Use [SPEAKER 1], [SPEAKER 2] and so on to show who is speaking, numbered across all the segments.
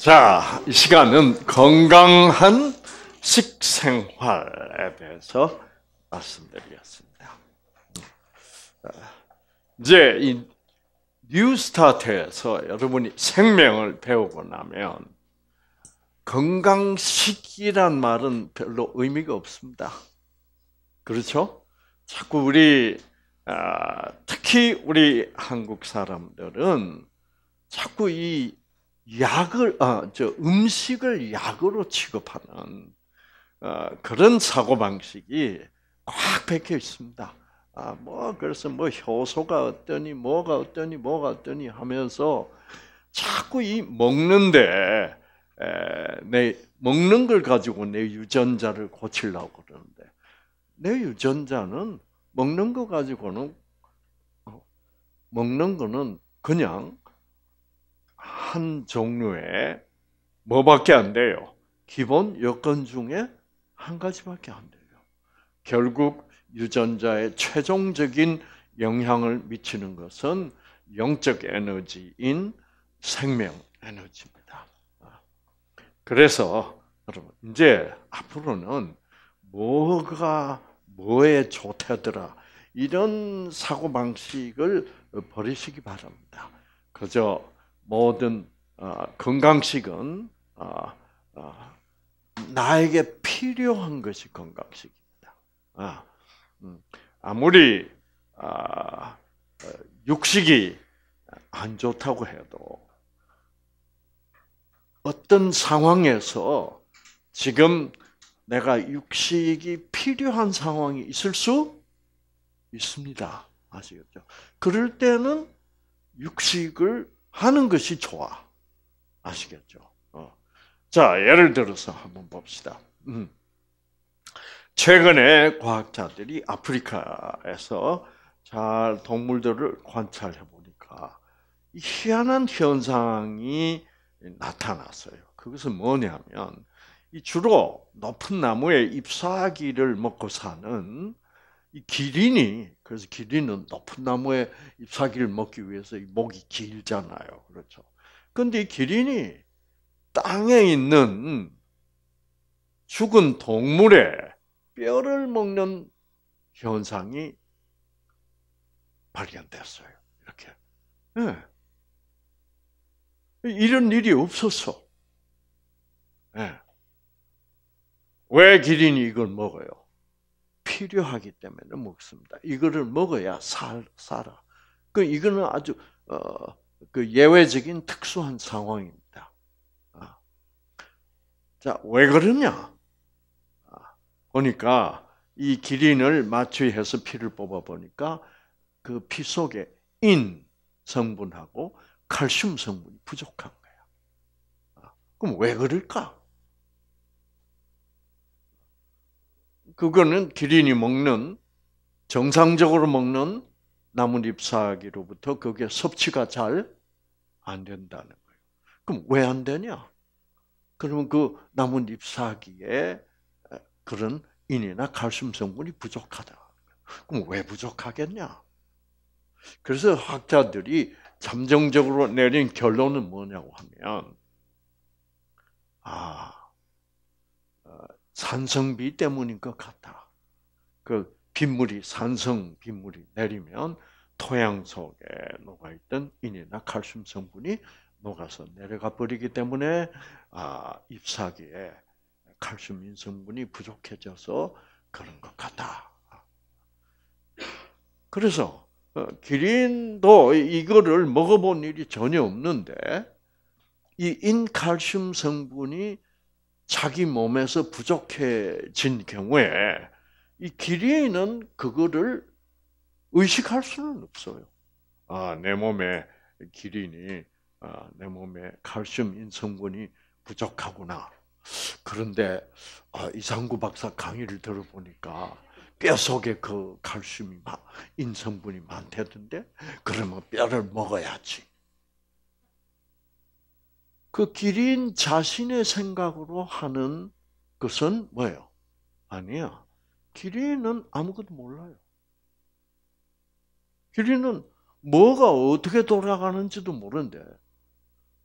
[SPEAKER 1] 자, 이 시간은 건강한 식생활에 대해서 말씀드리겠습니다. 이제 이 뉴스타트에서 여러분이 생명을 배우고 나면 건강식이란 말은 별로 의미가 없습니다. 그렇죠? 자꾸 우리 아, 특히 우리 한국 사람들은 자꾸 이 약을 아, 저 음식을 약으로 취급하는 어, 그런 사고 방식이 꽉 박혀 있습니다. 아, 뭐 그래서 뭐 효소가 어떠니 뭐가 어떠니 뭐가 어떠니 하면서 자꾸 이 먹는데 에, 내 먹는 걸 가지고 내 유전자를 고치려고 그러는데 내 유전자는 먹는 거 가지고는 어, 먹는 거는 그냥 한 종류의 뭐밖에 안 돼요? 기본 여건 중에 한 가지밖에 안 돼요. 결국 유전자의 최종적인 영향을 미치는 것은 영적 에너지인 생명 에너지입니다. 그래서 여러분 이제 앞으로는 뭐가 뭐에 좋다더라 이런 사고 방식을 버리시기 바랍니다. 그저 모든 어, 건강식은 어, 어, 나에게 필요한 것이 건강식입니다. 아, 음, 아무리 아, 육식이 안 좋다고 해도 어떤 상황에서 지금 내가 육식이 필요한 상황이 있을 수 있습니다. 아시겠죠? 그럴 때는 육식을 하는 것이 좋아. 아시겠죠? 어. 자, 예를 들어서 한번 봅시다. 음. 최근에 과학자들이 아프리카에서 잘 동물들을 관찰해 보니까 희한한 현상이 나타났어요. 그것은 뭐냐면 주로 높은 나무의 잎사귀를 먹고 사는 이 기린이 그래서 기린은 높은 나무에 잎사귀를 먹기 위해서 목이 길잖아요. 그렇죠. 근데 이 기린이 땅에 있는 죽은 동물의 뼈를 먹는 현상이 발견됐어요. 이렇게. 네. 이런 일이 없었어. 네. 왜 기린이 이걸 먹어요? 필요하기 때문에 먹습니다. 이거를 먹어야 살, 살아. 그 이거는 아주 어, 그 예외적인 특수한 상황입니다. 아. 자, 왜 그러냐? 아, 보니까 이 기린을 마취해서 피를 뽑아 보니까 그 피 속에 인 성분하고 칼슘 성분이 부족한 거야. 아, 그럼 왜 그럴까? 그거는 기린이 먹는 정상적으로 먹는 나뭇잎 사기로부터 그게 섭취가 잘 안 된다는 거예요. 그럼 왜 안 되냐? 그러면 그 나뭇잎 사기에 그런 인이나 칼슘 성분이 부족하다. 그럼 왜 부족하겠냐? 그래서 학자들이 잠정적으로 내린 결론은 뭐냐고 하면, 아, 산성비 때문인 것 같다. 그 빗물이 산성 빗물이 내리면 토양 속에 녹아있던 인이나 칼슘 성분이 녹아서 내려가 버리기 때문에 아, 잎사귀에 칼슘 인성분이 부족해져서 그런 것 같다. 그래서 어, 기린도 이거를 먹어본 일이 전혀 없는데 이 인칼슘 성분이 자기 몸에서 부족해진 경우에 이 기린은 그거를 의식할 수는 없어요. 아, 내 몸에 기린이, 아, 내 몸에 칼슘 인성분이 부족하구나. 그런데 아, 이상구 박사 강의를 들어보니까 뼈 속에 그 칼슘이 인성분이 많대던데 그러면 뼈를 먹어야지. 그 기린 자신의 생각으로 하는 것은 뭐예요? 아니야. 기린은 아무것도 몰라요. 기린은 뭐가 어떻게 돌아가는지도 모르데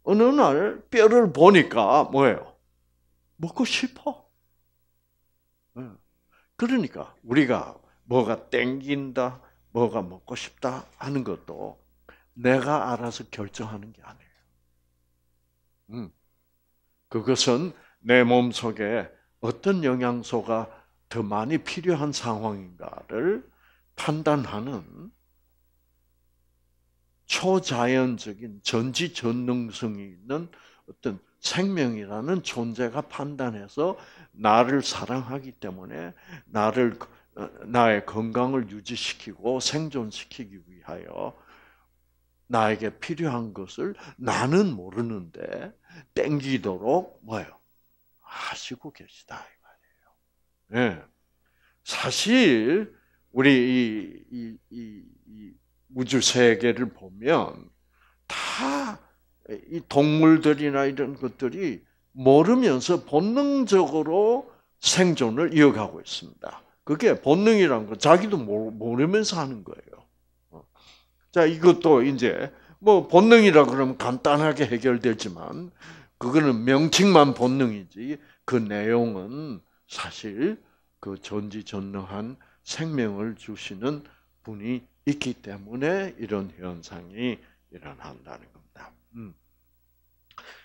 [SPEAKER 1] 어느 날 뼈를 보니까 뭐예요? 먹고 싶어. 예. 그러니까 우리가 뭐가 땡긴다, 뭐가 먹고 싶다 하는 것도 내가 알아서 결정하는 게 아니에요. 음. 그것은 내 몸 속에 어떤 영양소가 더 많이 필요한 상황인가를 판단하는 초자연적인 전지전능성이 있는 어떤 생명이라는 존재가 판단해서 나를 사랑하기 때문에 나를 어, 나의 건강을 유지시키고 생존시키기 위하여 나에게 필요한 것을 나는 모르는데 땡기도록 뭐요 하시고 계시다 이 말이에요. 예. 사실 우리 이, 이, 이, 이 우주 세계를 보면 다 이 동물들이나 이런 것들이 모르면서 본능적으로 생존을 이어가고 있습니다. 그게 본능이란 거 자기도 모르면서 하는 거예요. 자, 이것도 이제 뭐 본능이라 그러면 간단하게 해결되지만 그거는 명칭만 본능이지 그 내용은 사실 그 전지전능한 생명을 주시는 분이 있기 때문에 이런 현상이 일어난다는 겁니다. 음.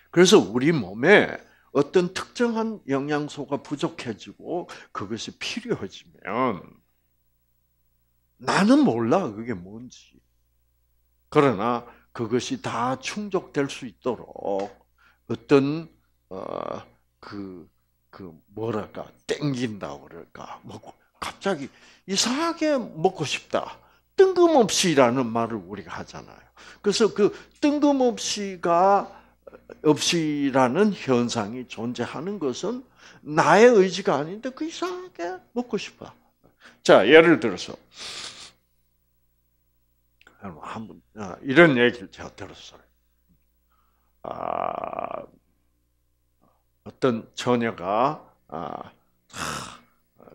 [SPEAKER 1] 그래서 우리 몸에 어떤 특정한 영양소가 부족해지고 그것이 필요해지면 나는 몰라 그게 뭔지. 그러나 그것이 다 충족될 수 있도록 어떤 그그 어, 그 뭐랄까 땡긴다고 그럴까 먹 뭐 갑자기 이상하게 먹고 싶다 뜬금없이라는 말을 우리가 하잖아요. 그래서 그 뜬금없이가 없이라는 현상이 존재하는 것은 나의 의지가 아닌데 그 이상하게 먹고 싶어. 자 예를 들어서 뭐 한 어, 이런 얘기를 제가 들었어요. 아, 어떤 처녀가 아,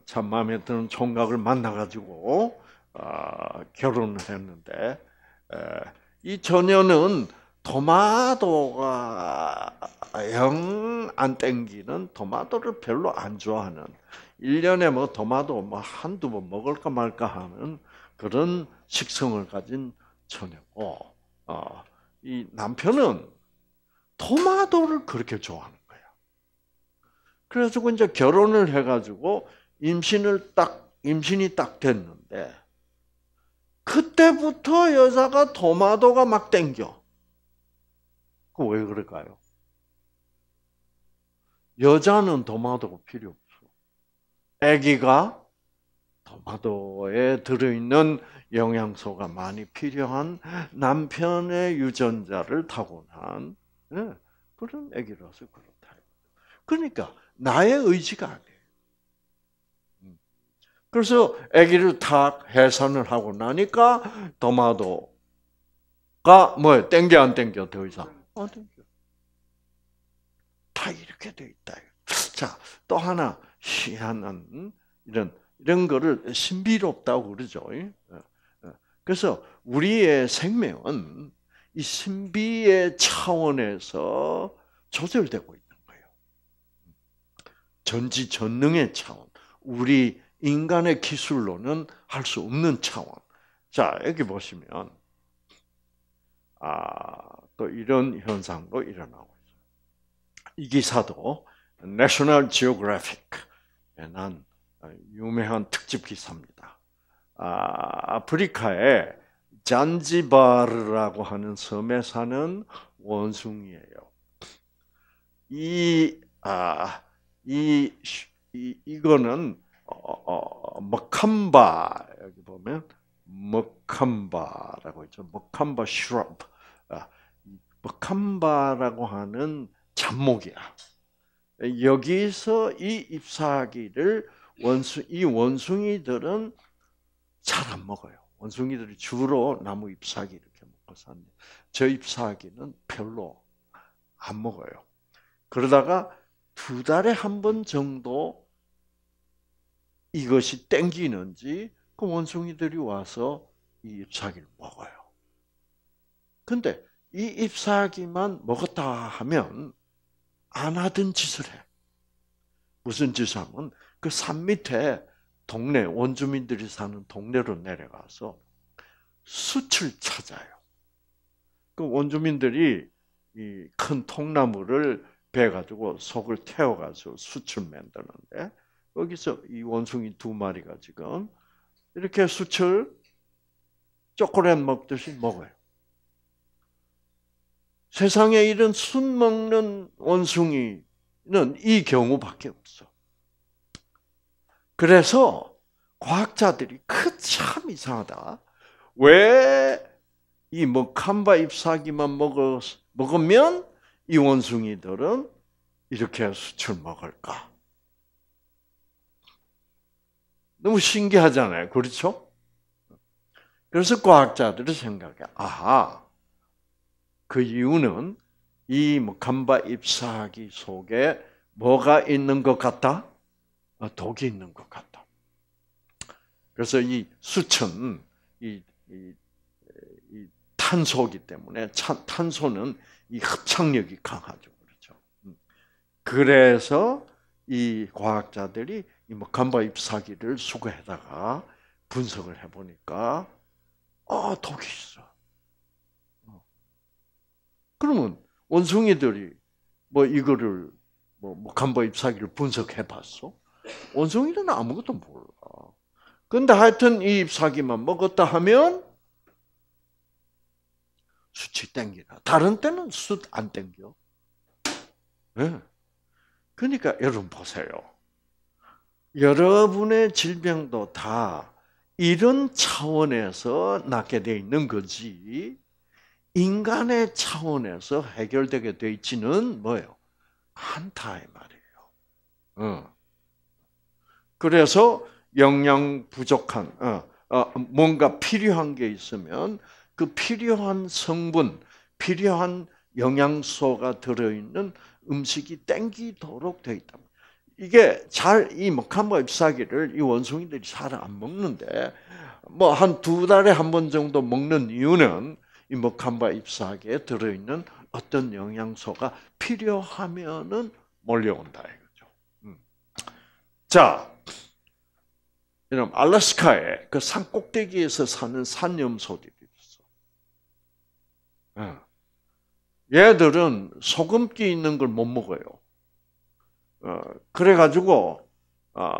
[SPEAKER 1] 참 마음에 드는 총각을 만나가지고 아, 결혼을 했는데 에, 이 처녀는 토마토가 영안 땡기는 토마토를 별로 안 좋아하는 1년에 뭐 토마토 뭐 한두 번 먹을까 말까 하는 그런 식성을 가진 처녀고 어, 이 남편은 토마토를 그렇게 좋아하는 거야. 그래서 이제 결혼을 해가지고 임신을 딱 임신이 딱 됐는데 그때부터 여자가 토마토가 막 땡겨. 그왜 그럴까요? 여자는 토마토가 필요 없어. 아기가 도마도에 들어있는 영양소가 많이 필요한 남편의 유전자를 타고난 예, 그런 애기로서 그렇다. 그러니까 나의 의지가 아니에요. 음. 그래서 애기를 탁 해산을 하고 나니까 도마도가 뭐 땡겨 안 땡겨 더 이상? 안 어, 땡겨. 다 이렇게 돼 있다. 자, 또 하나 희한한 이런 이런 거를 신비롭다고 그러죠. 예. 예. 그래서 우리의 생명은 이 신비의 차원에서 조절되고 있는 거예요. 전지전능의 차원, 우리 인간의 기술로는 할 수 없는 차원. 자 여기 보시면 아또 이런 현상도 일어나고 있어요. 이 기사도 National g e o g r a p h i c 난 아, 유명한 특집 기사입니다. 아, 프리카의 잔지바르라고 하는 섬에 사는 원숭이예요. 이, 아, 이, 이 이거는 어, 머캄바 어, 여기 보면 머캄바라고 있죠. 머캄바 슈럽. 아, 머캄바라고 하는 잡목이야. 여기서 이 잎사귀를 원숭 이 원숭이들은 잘 안 먹어요. 원숭이들이 주로 나무 잎사귀 이렇게 먹고 삽니다. 저 잎사귀는 별로 안 먹어요. 그러다가 두 달에 한 번 정도 이것이 땡기는지 그 원숭이들이 와서 이 잎사귀를 먹어요. 근데 이 잎사귀만 먹었다 하면 안 하던 짓을 해. 무슨 짓을 하면 그산 밑에 동네 원주민들이 사는 동네로 내려가서 숯을 찾아요. 그 원주민들이 이 큰 통나무를 베 가지고 속을 태워 가지고 숯을 만드는데 여기서 이 원숭이 두 마리가 지금 이렇게 숯을 초콜릿 먹듯이 먹어요. 세상에 이런 숯 먹는 원숭이는 이 경우밖에 없어. 그래서 과학자들이 그 참 이상하다. 왜이뭐 캄바 잎사귀만 먹어 먹으면 이 원숭이들은 이렇게 수출 먹을까? 너무 신기하잖아요. 그렇죠? 그래서 과학자들이생각해 아하 그 이유는 이뭐 간바 잎사귀 속에 뭐가 있는 것 같다? 어, 독이 있는 것 같다. 그래서 이 수천 이, 이, 이 탄소기 때문에 탄소는 이 흡착력이 강하죠, 그렇죠. 음. 그래서 이 과학자들이 이뭐 간바 잎사귀를 수거해다가 분석을 해보니까 아 독이 있어. 어. 그러면 원숭이들이 뭐 이거를 뭐, 뭐 간바 잎사귀를 분석해봤어? 원숭이는 아무것도 몰라. 근데 하여튼 이 잎사귀만 먹었다 하면 수치 땡기나. 다른 때는 숯안 땡겨. 네. 그러니까 여러분 보세요. 여러분의 질병도 다 이런 차원에서 낫게 되어 있는 거지 인간의 차원에서 해결되게 돼 있지는 뭐예요? 않다 이 말이에요. 어. 그래서 영양 부족한 어, 어, 뭔가 필요한 게 있으면 그 필요한 성분, 필요한 영양소가 들어있는 음식이 땡기도록 되어 있다. 이게 잘 이 먹한과 잎사귀를 이 원숭이들이 잘 안 먹는데 뭐 한 두 달에 한 번 정도 먹는 이유는 이 먹한과 잎사귀에 들어있는 어떤 영양소가 필요하면은 몰려온다 이거죠. 음. 자, 이런 알래스카의그산 꼭대기에서 사는 산염소들이 있어. 예. 얘들은 소금기 있는 걸 못 먹어요. 어, 그래가지고 어,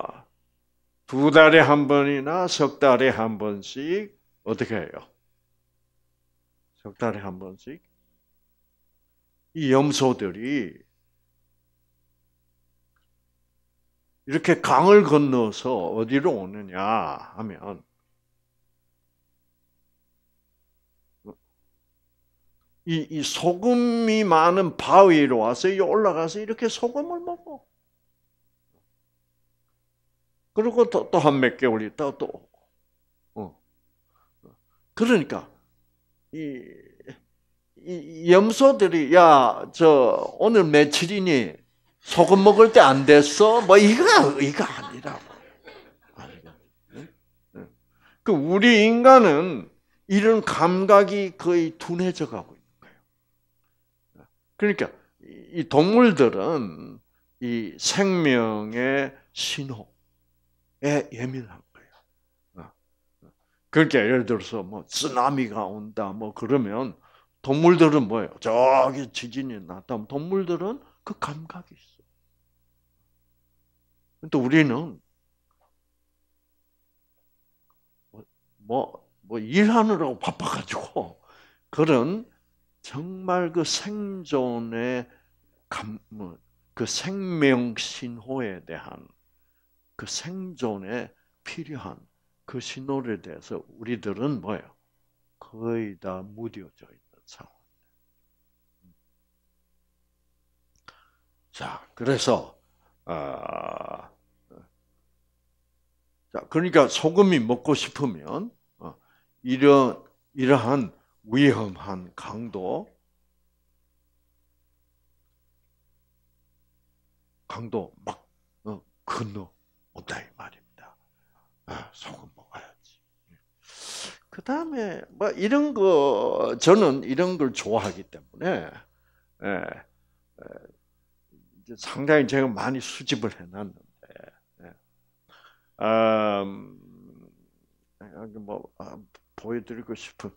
[SPEAKER 1] 두 달에 한 번이나 석 달에 한 번씩 어떻게 해요? 석 달에 한 번씩 이 염소들이 이렇게 강을 건너서 어디로 오느냐 하면 이, 이 소금이 많은 바위로 와서 올라가서 이렇게 소금을 먹어. 그리고 또 한 몇 개월 있다가 또 어. 그러니까 이, 이 염소들이 야 저 오늘 며칠이니 소금 먹을 때 안 됐어? 뭐 이거 이거 아니라고. 그 우리 인간은 이런 감각이 거의 둔해져 가고 있는 거예요. 그러니까 이 동물들은 이 생명의 신호에 예민한 거예요. 어, 어. 그러니까 예를 들어서 뭐 쓰나미가 온다 뭐 그러면 동물들은 뭐예요? 저기 지진이 났다 동물들은 그 감각이 있어. 또 우리는 뭐, 뭐 일하느라고 바빠가지고 그런 정말 그 생존의 감, 뭐 그 생명 신호에 대한 그 생존에 필요한 그 신호에 대해서 우리들은 뭐예요? 거의 다 무뎌져 있는 상황. 자, 그래서 아, 자, 그러니까 소금이 먹고 싶으면 어, 이런 이러한 위험한 강도 강도 막 어, 건너 온다 이 말입니다. 아, 소금 먹어야지. 그 다음에 뭐 이런 거 저는 이런 걸 좋아하기 때문에 에, 예, 에, 예, 상당히 제가 많이 수집을 해놨는데, 예. 음, 뭐 아, 보여드리고 싶은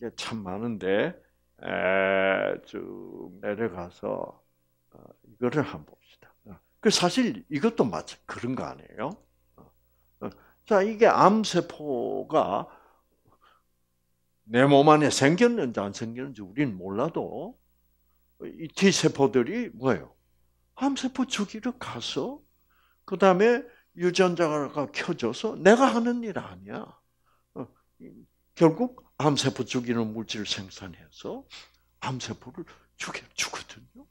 [SPEAKER 1] 게 참 많은데 에, 쭉 내려가서 어, 이거를 한번 봅시다. 어, 그 사실 이것도 마치 그런 거 아니에요? 어, 어. 자 이게 암세포가 내 몸 안에 생겼는지 안 생겼는지 우리는 몰라도 이 T 세포들이 뭐예요? 암세포 죽이러 가서 그 다음에 유전자가 켜져서 내가 하는 일 아니야. 어, 결국 암세포 죽이는 물질 을 생산해서 암세포를 죽여 주거든요.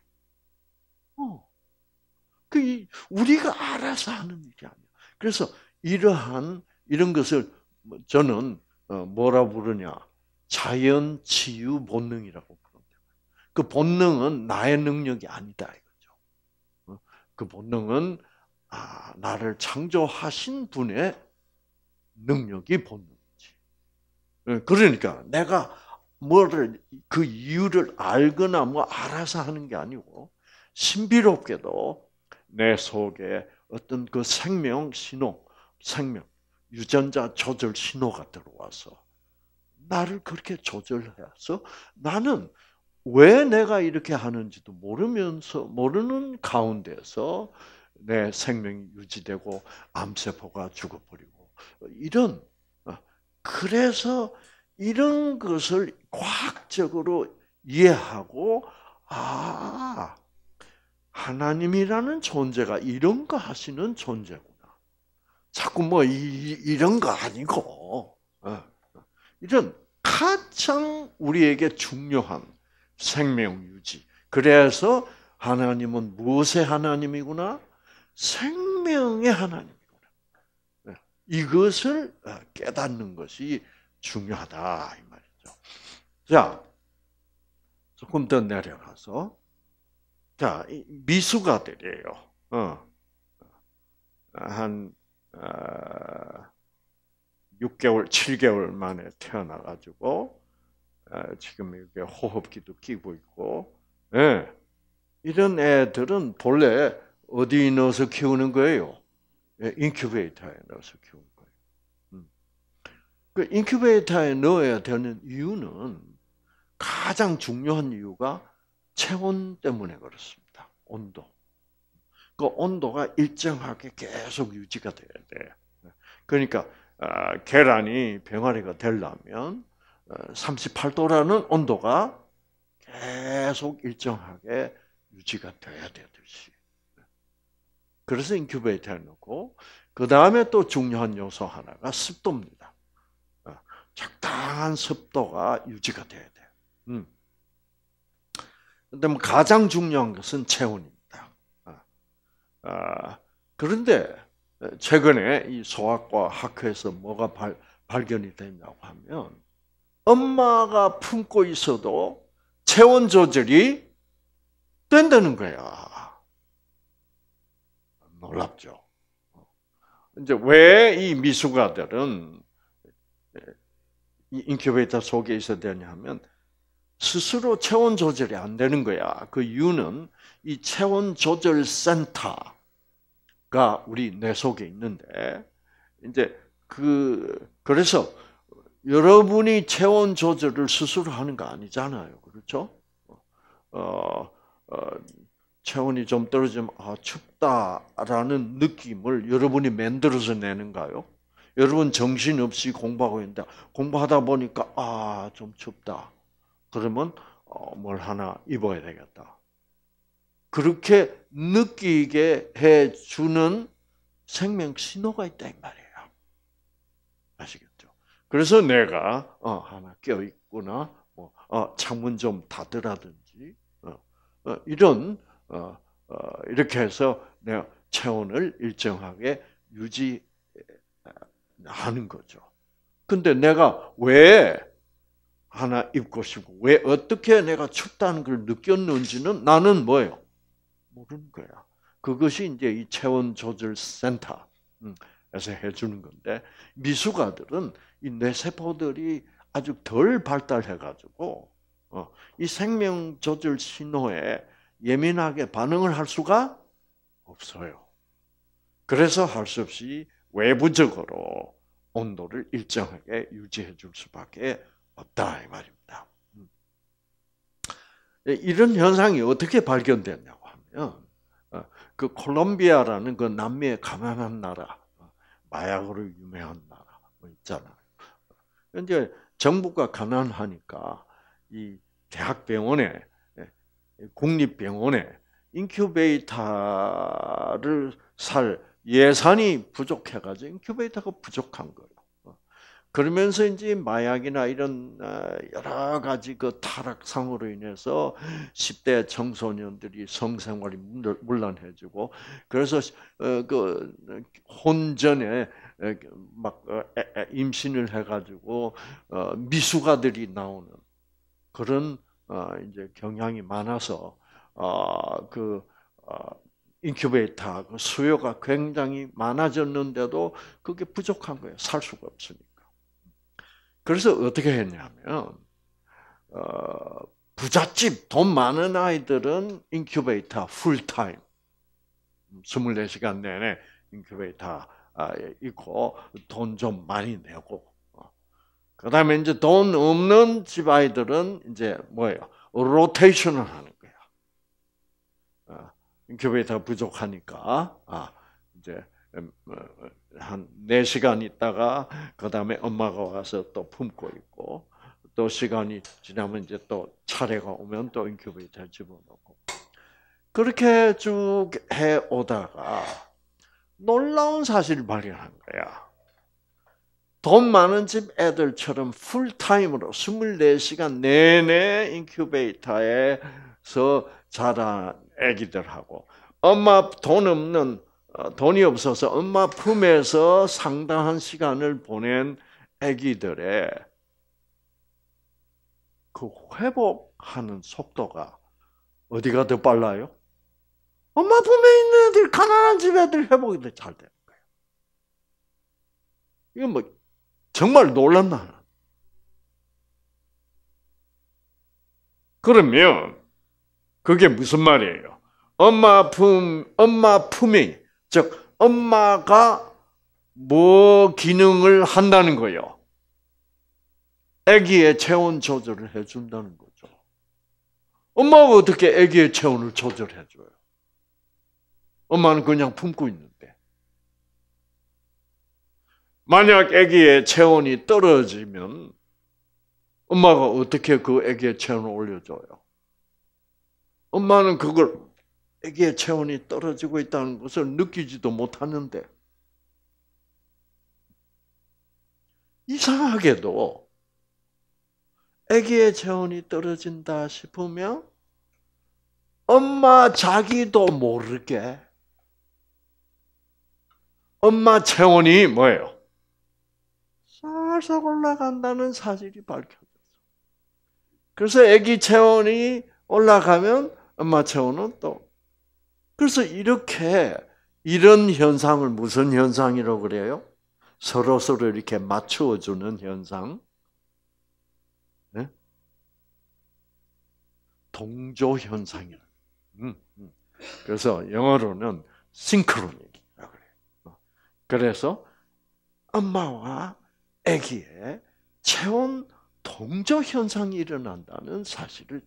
[SPEAKER 1] 어. 그 우리가 알아서 하는 일이 아니야. 그래서 이러한 이런 것을 저는 어, 뭐라 부르냐? 자연 치유 본능이라고 부릅니다. 그 본능은 나의 능력이 아니다. 그 본능은 아, 나를 창조하신 분의 능력이 본능이지. 예, 그러니까 내가 뭐를 그 이유를 알거나 뭐 알아서 하는 게 아니고 신비롭게도 내 속에 어떤 그 생명 신호, 생명 유전자 조절 신호가 들어와서 나를 그렇게 조절해서 나는 왜 내가 이렇게 하는지도 모르면서 모르는 가운데서 내 생명이 유지되고 암세포가 죽어버리고 이런 어, 그래서 이런 것을 과학적으로 이해하고 아 하나님이라는 존재가 이런 거 하시는 존재구나. 자꾸 뭐 이, 런거 아니고 어, 이런 가장 우리에게 중요한 생명 유지. 그래서 하나님은 무엇의 하나님이구나? 생명의 하나님이구나. 네. 이것을 아, 깨닫는 것이 중요하다 이 말이죠. 자, 조금 더 내려가서 자미숙아들이요 어. 한 어, 아, 6개월, 7개월 만에 태어나가지고 아, 지금 이게 렇 호흡기도 끼고 있고 네. 이런 애들은 본래 어디 넣어서 키우는 거예요? 예, 인큐베이터에 넣어서 키우는 거예요. 음. 그 인큐베이터에 넣어야 되는 이유는 가장 중요한 이유가 체온 때문에 그렇습니다. 온도. 그 온도가 일정하게 계속 유지가 돼야 돼. 그러니까 아, 계란이 병아리가 되려면 38도라는 어, 온도가 계속 일정하게 유지가 돼야 되듯이. 그래서 인큐베이터에 놓고그 다음에 또 중요한 요소 하나가 습도입니다. 어, 적당한 습도가 유지가 돼야 돼요. 음. 근데 뭐 가장 중요한 것은 체온입니다. 아, 그런데 최근에 이 소아과 학회에서 뭐가 발, 발견이 됐냐고 하면 엄마가 품고 있어도 체온 조절이 된다는 거야. 놀랍죠. 이제 왜 이 미숙아들은 인큐베이터 속에 있어야 되냐 면 스스로 체온 조절이 안 되는 거야. 그 이유는 이 체온 조절 센터가 우리 뇌 속에 있는데 이제 그 그래서 여러분이 체온 조절을 스스로 하는 거 아니잖아요. 그렇죠? 어, 어, 체온이 좀 떨어지면 아, 춥다라는 느낌을 여러분이 만들어서 내는가요? 여러분 정신없이 공부하고 있는데 공부하다 보니까 아, 좀 춥다. 그러면 어, 뭘 하나 입어야 되겠다. 그렇게 느끼게 해주는 생명 신호가 있다 이 말이에요. 아시겠죠? 그래서 내가 어, 하나 껴 있구나. 뭐, 어, 창문 좀 닫으라든지 어, 어 이런 어, 어, 이렇게 해서 내가 체온을 일정하게 유지하는 거죠. 근데 내가 왜 하나 입고 싶고 왜 어떻게 내가 춥다는 걸 느꼈는지는 나는 뭐예요? 모르는 거야. 그것이 이제 이 체온 조절 센터에서 음, 해주는 건데 미숙아들은 이 뇌세포들이 아주 덜 발달해가지고 어, 이 생명 조절 신호에 예민하게 반응을 할 수가 없어요. 그래서 할 수 없이 외부적으로 온도를 일정하게 유지해 줄 수밖에 없다 이 말입니다. 음. 예, 이런 현상이 어떻게 발견됐냐고 하면 어, 그 콜롬비아라는 그 남미에 가난한 나라, 어, 마약으로 유명한 나라 뭐 있잖아. 그런데 정부가 가난하니까 이 대학병원에 예, 국립병원에 인큐베이터를 살 예산이 부족해가지고 인큐베이터가 부족한 거예요. 그러면서 이제 마약이나 이런 아, 여러 가지 그 타락상으로 인해서 10대 청소년들이 성생활이 물란해지고 그래서 어, 그 혼전에 그 막 어, 임신을 해가지고 어, 미숙아들이 나오는 그런 이제 경향이 많아서 그 인큐베이터 그 수요가 굉장히 많아졌는데도 그게 부족한 거예요. 살 수가 없으니까. 그래서 어떻게 했냐면 어, 부잣집 돈 많은 아이들은 인큐베이터 풀타임 24시간 내내 인큐베이터 에 아, 있고 돈 좀 많이 내고 어. 그다음에 이제 돈 없는 집 아이들은 이제 뭐예요 로테이션을 하는 거야 어, 인큐베이터 가 부족하니까 아, 이제 음, 어, 한 4시간 있다가 그 다음에 엄마가 와서 또 품고 있고 또 시간이 지나면 이제 또 차례가 오면 또 인큐베이터에 집어넣고 그렇게 쭉 해 오다가 놀라운 사실을 발견한 거야. 돈 많은 집 애들처럼 풀타임으로 24시간 내내 인큐베이터에서 자란 애기들하고 엄마 돈 없는 어, 돈이 없어서 엄마 품에서 상당한 시간을 보낸 아기들의 그 회복하는 속도가 어디가 더 빨라요? 엄마 품에 있는 애들 가난한 집 애들 회복이 더 잘 되는 거예요. 이건 뭐 정말 놀랍나. 그러면 그게 무슨 말이에요? 엄마 품 엄마 품이 즉 엄마가 뭐 기능을 한다는 거예요. 아기의 체온 조절을 해준다는 거죠. 엄마가 어떻게 아기의 체온을 조절해줘요? 엄마는 그냥 품고 있는데. 만약 아기의 체온이 떨어지면 엄마가 어떻게 그 아기의 체온을 올려줘요? 엄마는 그걸 애기의 체온이 떨어지고 있다는 것을 느끼지도 못하는데 이상하게도 아기의 체온이 떨어진다 싶으면 엄마 자기도 모르게 엄마 체온이 뭐예요? 살살 올라간다는 사실이 밝혀졌어. 그래서 아기 체온이 올라가면 엄마 체온은 또 그래서 이렇게 이런 현상을 무슨 현상이라고 그래요? 서로 서로 이렇게 맞추어 주는 현상. 네? 동조 현상이라. 음, 음. 그래서 영어로는 싱크로닉이라고 그래요. 그래서 엄마와 아기의 체온 동조 현상이 일어난다는 사실을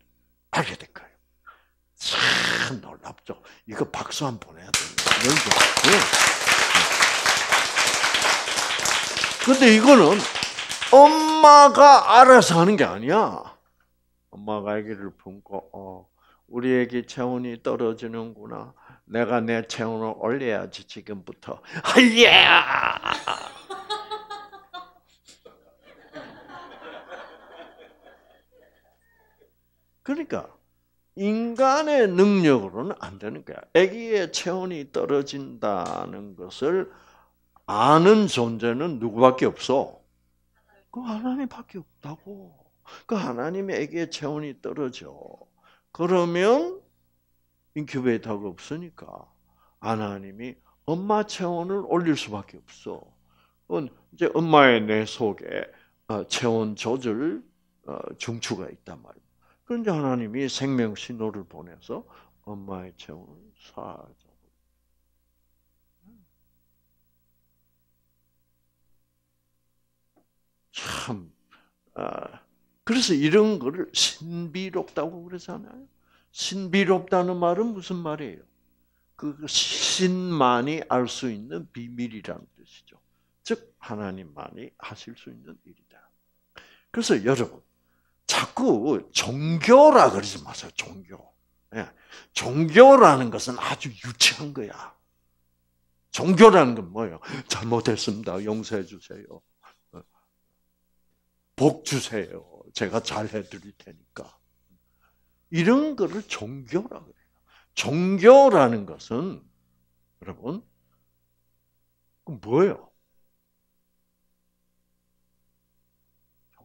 [SPEAKER 1] 알게 된 거예요. 참 놀랍죠. 이거 박수 한번내야 됩니다. 네, 네. 근데 이거는 엄마가 알아서 하는 게 아니야. 엄마가 아기를 품고 어, 우리 애기 체온이 떨어지는구나. 내가 내 체온을 올려야지 지금부터. 할야. 그러니까 인간의 능력으로는 안 되는 거야. 아기의 체온이 떨어진다는 것을 아는 존재는 누구밖에 없어? 그 하나님밖에 없다고. 그 하나님의 아기의 체온이 떨어져. 그러면 인큐베이터가 없으니까 하나님이 엄마 체온을 올릴 수밖에 없어. 이제 엄마의 뇌 속에 어, 체온 조절 어, 중추가 있단 말이야. 그런데 하나님이 생명 신호를 보내서 엄마의 체온을 사하죠. 참, 아, 그래서 이런 거를 신비롭다고 그러잖아요. 신비롭다는 말은 무슨 말이에요? 그 신만이 알 수 있는 비밀이라는 뜻이죠. 즉 하나님만이 하실 수 있는 일이다. 그래서 여러분 자꾸 종교라 그러지 마세요. 종교. 예. 종교라는 것은 아주 유치한 거야. 종교라는 건 뭐예요? 잘못했습니다. 용서해 주세요. 어. 복 주세요. 제가 잘 해 드릴 테니까. 이런 거를 종교라그래요 종교라는 것은 여러분 그 뭐예요?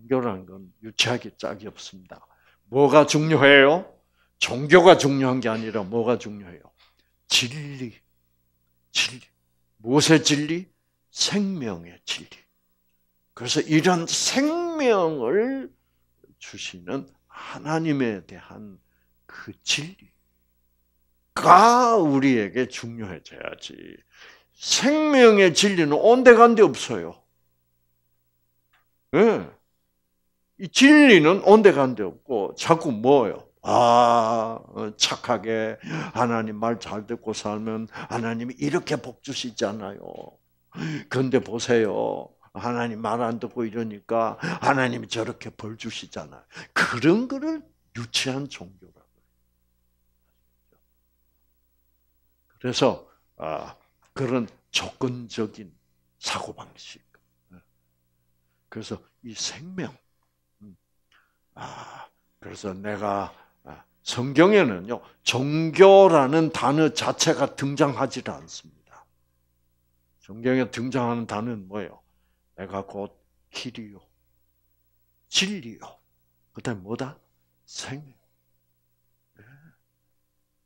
[SPEAKER 1] 종교라는 건 유치하기 짝이 없습니다. 뭐가 중요해요? 종교가 중요한 게 아니라 뭐가 중요해요? 진리. 진리. 무엇의 진리? 생명의 진리. 그래서 이런 생명을 주시는 하나님에 대한 그 진리가 우리에게 중요해져야지. 생명의 진리는 온데간데 없어요. 예. 네. 이 진리는 온데간데 없고 자꾸 뭐요 아, 착하게 하나님 말 잘 듣고 살면 하나님이 이렇게 복 주시잖아요. 근데 보세요. 하나님 말 안 듣고 이러니까 하나님이 저렇게 벌 주시잖아요. 그런 거를 유치한 종교라고. 그래서 아, 그런 조건적인 사고방식. 예. 그래서 이 생명, 아, 그래서 내가 아, 성경에는요 종교라는 단어 자체가 등장하지 않습니다. 성경에 등장하는 단어는 뭐예요? 내가 곧 길이요, 진리요, 그다음 뭐다? 생명. 예.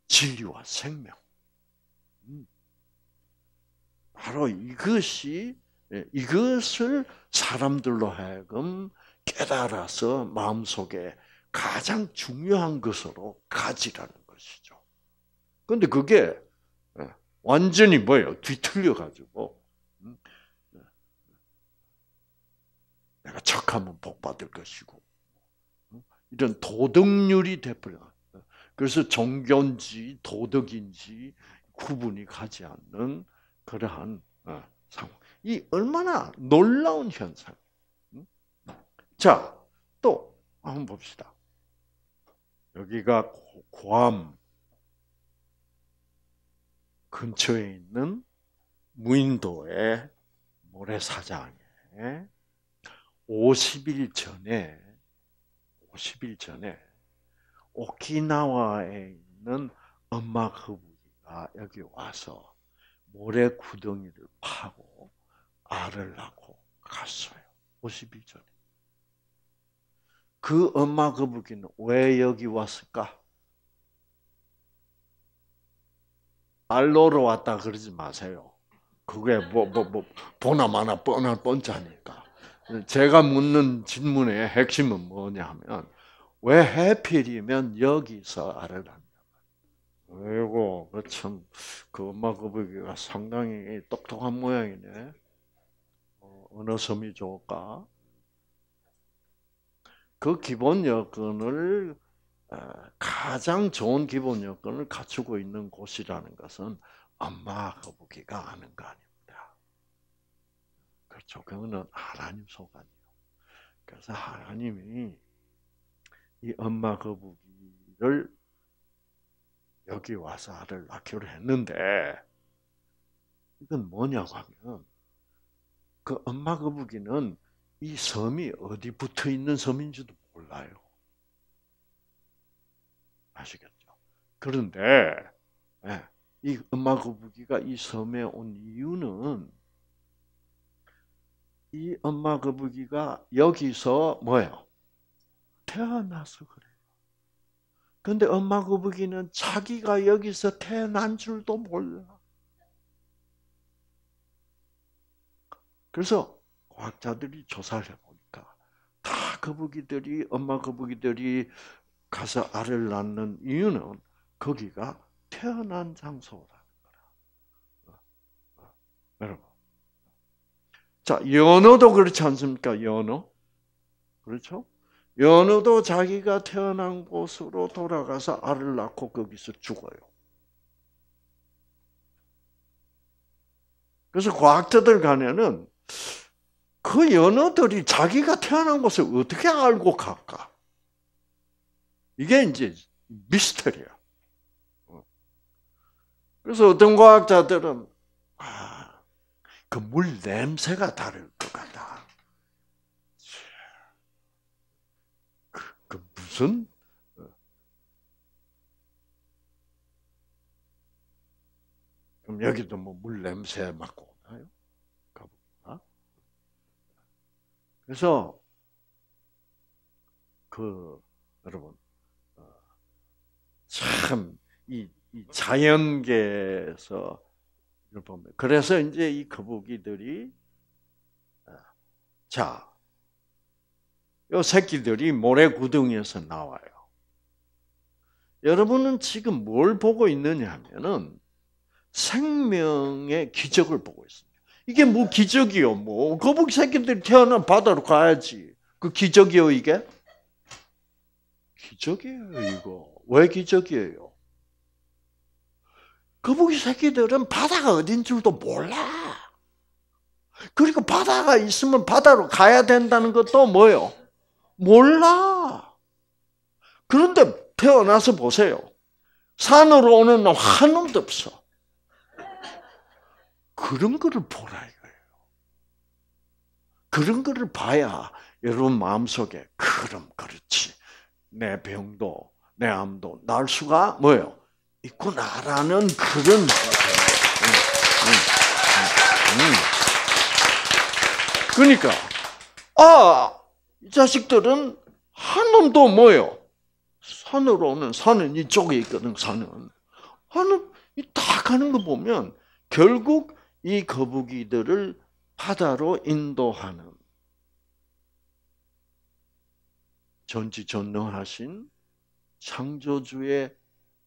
[SPEAKER 1] 진리와 생명. 음. 바로 이것이 예, 이것을 사람들로 하여금 깨달아서 마음속에 가장 중요한 것으로 가지라는 것이죠. 근데 그게 예, 완전히 뭐예요? 뒤틀려 가지고 음, 예, 예. 내가 착하면 복 받을 것이고 음, 이런 도덕률이 되버려. 그래서 종교인지 도덕인지 구분이 가지 않는 그러한 상황. 이 얼마나 놀라운 현상. 자, 또 한번 봅시다. 여기가 고암 근처에 있는 무인도의 모래사장에 50일 전에 50일 전에 오키나와에 있는 엄마 거북이가 여기 와서 모래 구덩이를 파고 알을 낳고 갔어요. 50일 전에. 그 엄마 거북이는 왜 여기 왔을까? 알로로 왔다 그러지 마세요. 그게 뭐, 뭐, 뭐, 보나 마나 뻔한 뻔짜니까. 제가 묻는 질문의 핵심은 뭐냐 하면, 왜 해필이면 여기서 알을 합니 아이고, 그 참, 그 엄마 거북이가 상당히 똑똑한 모양이네. 어, 어느 섬이 좋을까? 그 기본 여건을 어, 가장 좋은 기본 여건을 갖추고 있는 곳이라는 것은 엄마 거북이가 아는 거 아닙니다. 그렇죠. 그거는 하나님 소관이요. 그래서 하나님이 이 엄마 거북이를 여기 와서 알을 낳기로 했는데 이건 뭐냐고 하면 그 엄마 거북이는 이 섬이 어디 붙어 있는 섬인지도 몰라요. 아시겠죠? 그런데 예, 이 엄마 거북이가 이 섬에 온 이유는 이 엄마 거북이가 여기서 뭐예요? 태어나서 그래요. 근데 엄마 거북이는 자기가 여기서 태어난 줄도 몰라. 그래서 과 학자들이 조사를 해보니까 다 거북이들이 엄마 거북이들이 가서 알을 낳는 이유는 거기가 태어난 장소라는 거라. 어, 어, 여러분, 자 연어도 그렇지 않습니까? 연어, 그렇죠? 연어도 자기가 태어난 곳으로 돌아가서 알을 낳고 거기서 죽어요. 그래서 과학자들 간에는 그 연어들이 자기가 태어난 것을 어떻게 알고 갈까? 이게 이제 미스터리야. 그래서 어떤 과학자들은 아, 그 물 냄새가 다를 것 같다. 그, 그 무슨 어, 그럼 여기도 뭐 물 냄새 맡고 그래서 그 여러분 어, 참이 이 자연계에서 보면 그래서 이제 이 거북이들이 어, 자, 요 새끼들이 모래구덩이에서 나와요. 여러분은 지금 뭘 보고 있느냐 하면은 생명의 기적을 보고 있습니다. 이게 뭐 기적이요, 뭐. 거북이 새끼들이 태어난 바다로 가야지. 그 기적이요, 이게? 기적이에요, 이거. 왜 기적이에요? 거북이 새끼들은 바다가 어딘 줄도 몰라. 그리고 바다가 있으면 바다로 가야 된다는 것도 뭐요? 몰라. 그런데 태어나서 보세요. 산으로 오는 놈 한 놈도 없어. 그런 거를 보라 이거예요. 그런 거를 봐야 여러분 마음속에 그럼 그렇지. 내 병도 내 암도 날 수가 뭐예요? 있구나라는 그런 음, 음, 음, 그러니까 아, 이 자식들은 한 놈도 뭐요? 산으로 오면 산은 이쪽에 있거든, 산은. 한놈 다 가는 거 보면 결국 이 거북이들을 바다로 인도하는 전지전능하신 창조주의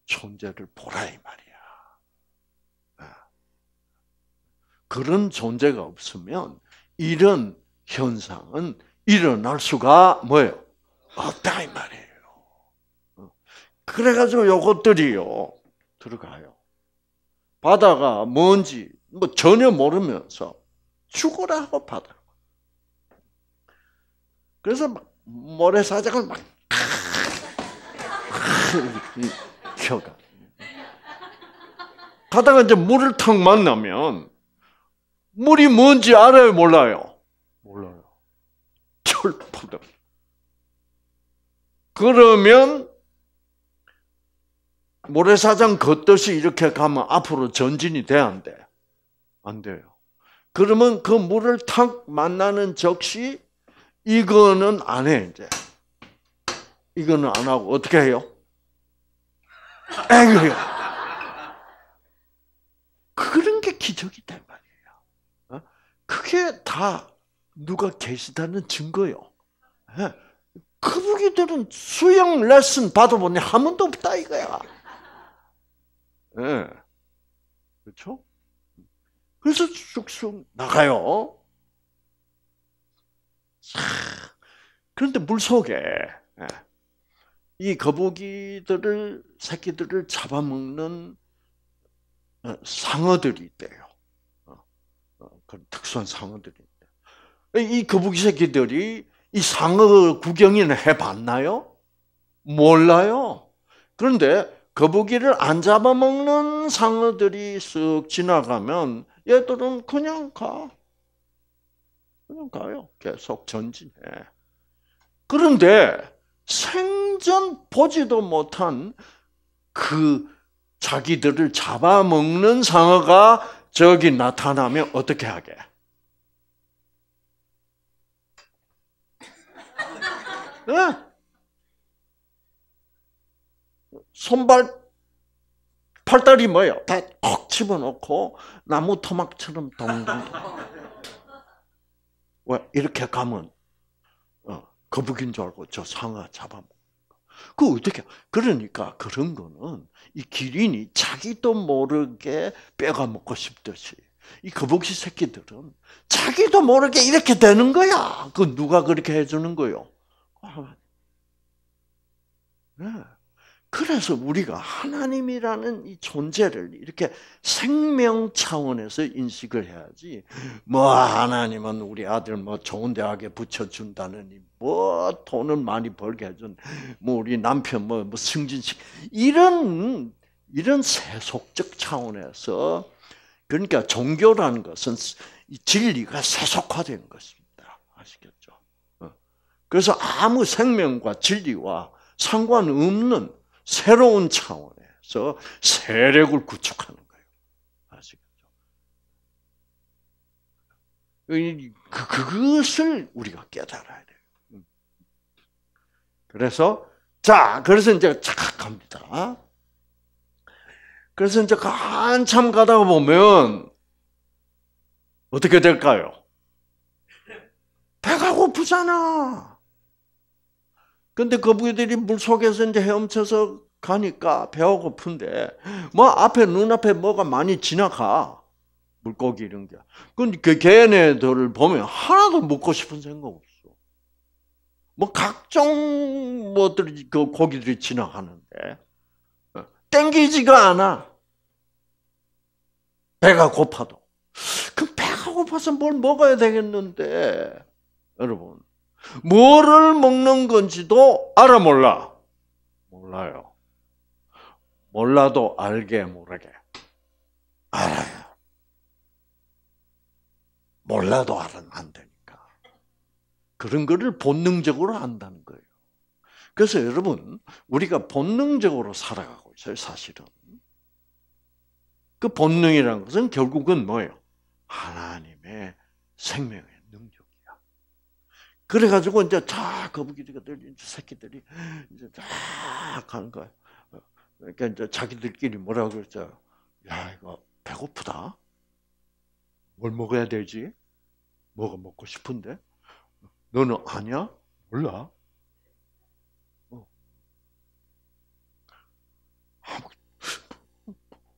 [SPEAKER 1] 존재를 보라 이 말이야. 아. 그런 존재가 없으면 이런 현상은 일어날 수가 뭐예요? 없다 이 말이에요. 어. 그래가지고 요것들이요 들어가요. 바다가 뭔지 뭐 전혀 모르면서 죽어라 하고 받아. 그래서 막 모래사장을 막 켜가. 가다가 이제 물을 탁 만나면 물이 뭔지 알아요, 몰라요? 몰라요. 철푸들. 그러면 모래사장 걷듯이 이렇게 가면 앞으로 전진이 돼 안 돼. 안 돼요. 그러면 그 물을 탁 만나는 적시 이거는 안 해, 이제. 이거는 안 하고, 어떻게 해요? 앵그요. 그런 게 기적이단 말이에요. 어? 그게 다 누가 계시다는 증거요. 그분들은 예? 수영 레슨 받아보니 한 번도 없다 이거야. 예. 네. 그렇죠? 그래서 쑥쑥 나가요. 그런데 물 속에 예, 이 거북이들을 새끼들을 잡아먹는 어, 상어들이 있대요. 어, 어, 그런 특수한 상어들이 이 거북이 새끼들이 이 상어 구경이는 해봤나요? 몰라요. 그런데 거북이를 안 잡아먹는 상어들이 쓱 지나가면 얘들은 그냥 가. 그냥 가요. 계속 전진해. 그런데 생전 보지도 못한 그 자기들을 잡아먹는 상어가 저기 나타나면 어떻게 하게? 네? 손발 팔다리 뭐예요? 배콕 집어넣고 나무 토막처럼 동동. 왜 이렇게 가면 어, 거북인 줄 알고 저 상아 잡아먹. 그 어떻게? 그러니까 그런 거는 이 기린이 자기도 모르게 뼈가 먹고 싶듯이 이 거북이 새끼들은 자기도 모르게 이렇게 되는 거야. 그 누가 그렇게 해주는 거요? 아. 네. 그래서 우리가 하나님이라는 이 존재를 이렇게 생명 차원에서 인식을 해야지, 뭐, 하나님은 우리 아들 뭐 좋은 대학에 붙여준다느니, 뭐, 돈을 많이 벌게 해준, 뭐, 우리 남편 뭐, 뭐, 승진식, 이런, 이런 세속적 차원에서, 그러니까 종교라는 것은 이 진리가 세속화된 것입니다. 아시겠죠? 어. 그래서 아무 생명과 진리와 상관없는 새로운 차원에서 세력을 구축하는 거예요. 아시겠죠? 그, 그것을 우리가 깨달아야 돼요. 음. 그래서, 자, 그래서 이제 착각니다 그래서 이제 한참 가다 보면, 어떻게 될까요? 배가 고프잖아. 근데 거북이들이 물 속에서 이제 헤엄쳐서 가니까 배가 고픈데 뭐 앞에 눈앞에 뭐가 많이 지나가 물고기 이런 게. 근니까 그 걔네들을 보면 하나도 먹고 싶은 생각 없어. 뭐 각종 뭐들이 그 고기들이 지나가는데 어, 땡기지가 않아. 배가 고파도. 그 배가 고파서 뭘 먹어야 되겠는데 여러분 뭐를 먹는 건지도 알아 몰라? 몰라요. 몰라도 알게 모르게. 알아요. 몰라도 알아 안되니까 그런 거를 본능적으로 안다는 거예요. 그래서 여러분, 우리가 본능적으로 살아가고 있어요, 사실은. 그 본능이라는 것은 결국은 뭐예요? 하나님의 생명이에요. 그래가지고 이제 쫙 거북이들 이 새끼들이 이제 쫙 가는 거야. 그러니까 이제 자기들끼리 뭐라고 그랬죠? 야 이거 배고프다. 뭘 먹어야 되지? 뭐가 먹고 싶은데? 너는 아냐? 몰라. 어.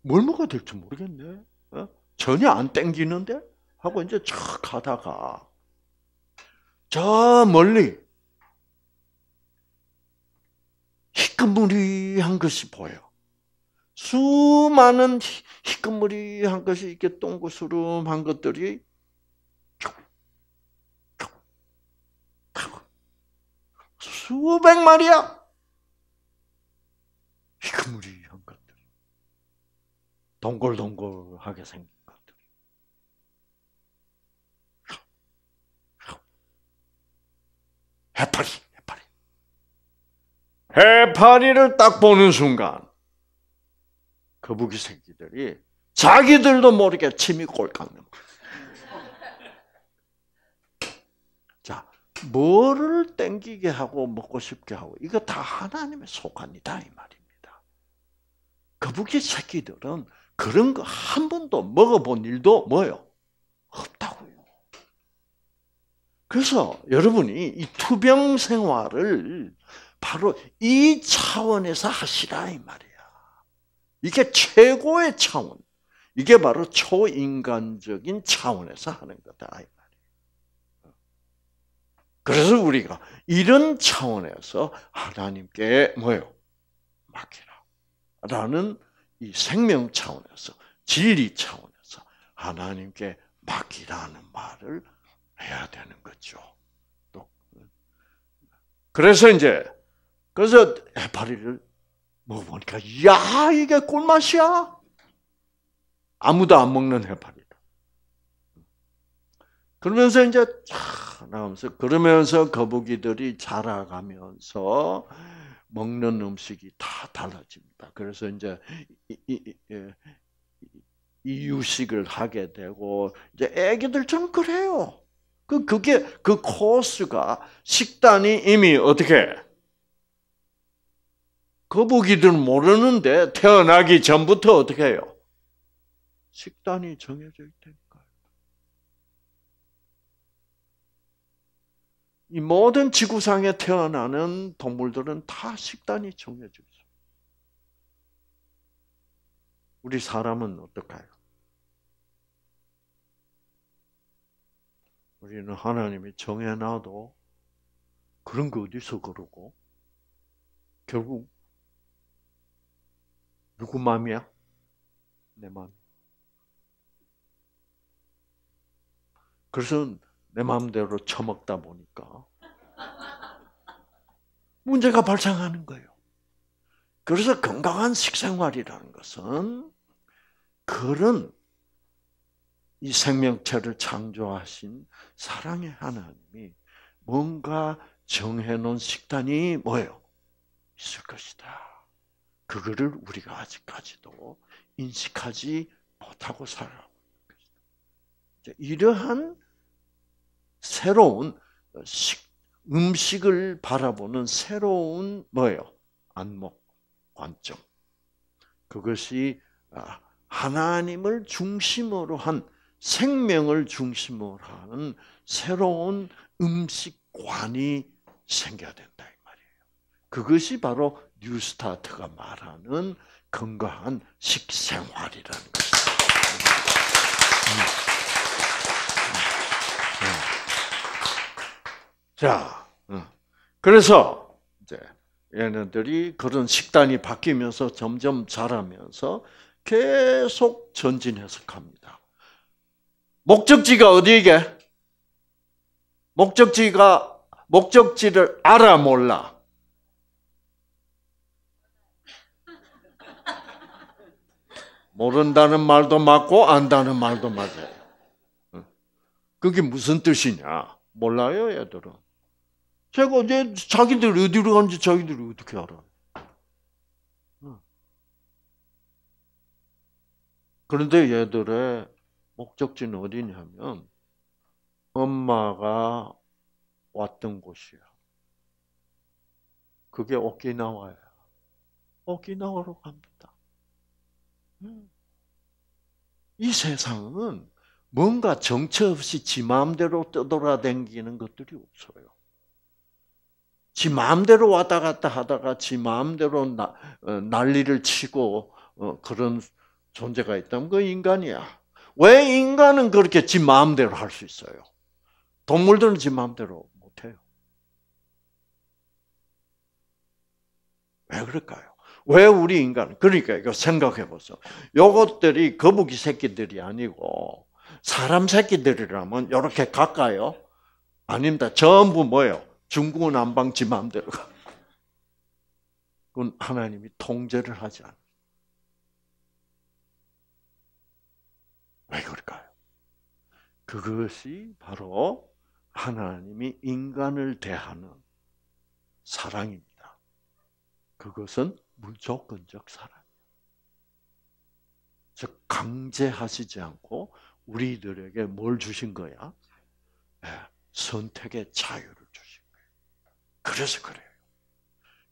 [SPEAKER 1] 뭘 먹어야 될지 모르겠네. 어? 전혀 안 땡기는데? 하고 이제 쫙 가다가 저 멀리 희끄무리한 것이 보여. 수많은 희끄무리한 것이 이렇게 동그스름한 것들이 수백 마리야. 희끄무리한 것들. 동글동글하게 생겨 해파리, 해파리. 해파리를 딱 보는 순간 거북이 새끼들이 자기들도 모르게 침이 꼴깍 넘어. 자, 뭐를 땡기게 하고 먹고 싶게 하고 이거 다 하나님의 소관이다 이 말입니다. 거북이 새끼들은 그런 거 한 번도 먹어본 일도 뭐요 없다고요. 그래서 여러분이 이 투병 생활을 바로 이 차원에서 하시라 이 말이야. 이게 최고의 차원. 이게 바로 초인간적인 차원에서 하는 거다 이 말이야. 그래서 우리가 이런 차원에서 하나님께 뭐요 맡기라라는 이 생명 차원에서 진리 차원에서 하나님께 맡기라는 말을 해야 되는 거죠. 또 그래서 이제 그래서 해파리를 먹어보니까 야 이게 꿀맛이야. 아무도 안 먹는 해파리다. 그러면서 이제 나면서 그러면서 거북이들이 자라가면서 먹는 음식이 다 달라집니다. 그래서 이제 예, 이유식을 하게 되고 이제 아기들처럼 그래요. 그 그게 그 코스가 식단이 이미 어떻게 거북이들은 모르는데 태어나기 전부터 어떻게 해요? 식단이 정해져 있다니까요. 이 모든 지구상에 태어나는 동물들은 다 식단이 정해져 있어요. 우리 사람은 어떨까요? 우리는 하나님이 정해놔도 그런 게 어디서 그러고 결국 누구 마음이야? 내 마음. 그래서 내 마음대로 처먹다 보니까 문제가 발생하는 거예요. 그래서 건강한 식생활이라는 것은 그런 이 생명체를 창조하신 사랑의 하나님이 뭔가 정해놓은 식단이 뭐예요? 있을 것이다. 그거를 우리가 아직까지도 인식하지 못하고 살아가고 있는 것이다. 이러한 새로운 식, 음식을 바라보는 새로운 뭐예요? 안목, 관점. 그것이 아, 하나님을 중심으로 한 생명을 중심으로 하는 새로운 음식관이 생겨야 된다 이 말이에요. 그것이 바로 뉴스타트가 말하는 건강한 식생활이라는 것입니다. 음. 음. 음. 자, 그래서 이제 얘네들이 그런 식단이 바뀌면서 점점 자라면서 계속 전진해서 갑니다. 목적지가 어디에게? 목적지가 목적지를 알아 몰라. 모른다는 말도 맞고 안다는 말도 맞아요. 그게 무슨 뜻이냐? 몰라요, 얘들은. 제가 이제 자기들 어디로 간지 자기들이 어떻게 알아? 그런데 얘들의 목적지는 어디냐면 엄마가 왔던 곳이야. 그게 오키나와예 오키나와로 갑니다. 음. 이 세상은 뭔가 정처 없이 지 마음대로 떠돌아다니는 것들이 없어요. 지 마음대로 왔다 갔다 하다가 지 마음대로 나, 어, 난리를 치고 어, 그런 존재가 있다면 그 인간이야. 왜 인간은 그렇게 지 마음대로 할 수 있어요? 동물들은 지 마음대로 못해요. 왜 그럴까요? 왜 우리 인간? 그러니까 이거 생각해 보세요. 요것들이 거북이 새끼들이 아니고 사람 새끼들이라면 이렇게 가까요? 아닙니다. 전부 뭐예요? 중국 남방 지 마음대로 가. 그건 하나님이 통제를 하지 않아. 왜 그럴까요? 그것이 바로 하나님이 인간을 대하는 사랑입니다. 그것은 무조건적 사랑이에요. 즉 강제하시지 않고 우리들에게 뭘 주신 거야? 네, 선택의 자유를 주신 거예요. 그래서 그래요.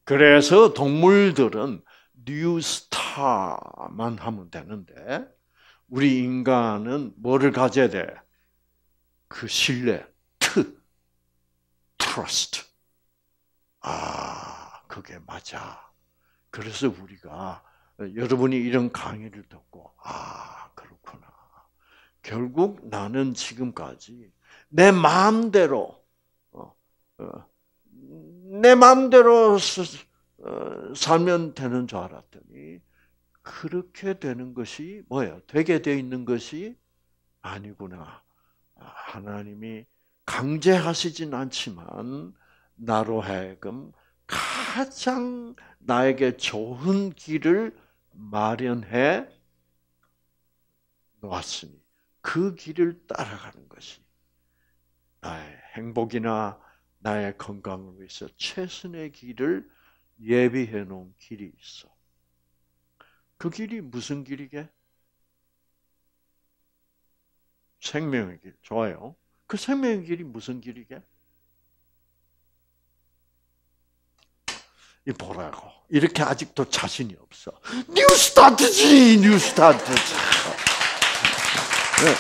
[SPEAKER 1] 그래서 동물들은 뉴스타만 하면 되는데 우리 인간은 뭐를 가져야 돼? 그 신뢰, 트, 트러스트. 아, 그게 맞아. 그래서 우리가 여러분이 이런 강의를 듣고 아, 그렇구나. 결국 나는 지금까지 내 마음대로 어, 어, 내 마음대로 어, 살면 되는 줄 알았더니 그렇게 되는 것이 뭐예요? 되게 돼 있는 것이 아니구나. 아, 하나님이 강제하시진 않지만 나로 하여금 가장 나에게 좋은 길을 마련해 놓았으니 그 길을 따라가는 것이 나의 행복이나 나의 건강을 위해서 최선의 길을 예비해 놓은 길이 있어. 그 길이 무슨 길이게? 생명의 길. 좋아요. 그 생명의 길이 무슨 길이게? 이보라고 이렇게 아직도 자신이 없어. 뉴스타트지, 뉴스타트지. 네.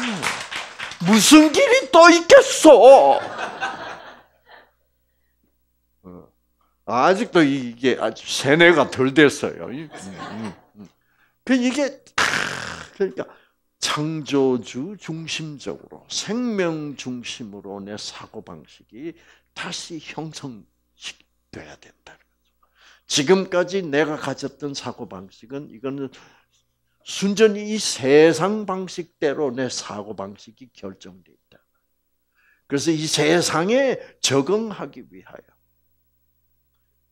[SPEAKER 1] 네. 음. 무슨 길이 또 있겠어? 아직도 이게 아주 세뇌가 덜 됐어요. 음, 음, 음. 그 이게 그러니까 창조주 중심적으로 생명 중심으로 내 사고 방식이 다시 형성돼야 된다. 지금까지 내가 가졌던 사고 방식은 이거는 순전히 이 세상 방식대로 내 사고 방식이 결정돼 있다. 그래서 이 세상에 적응하기 위하여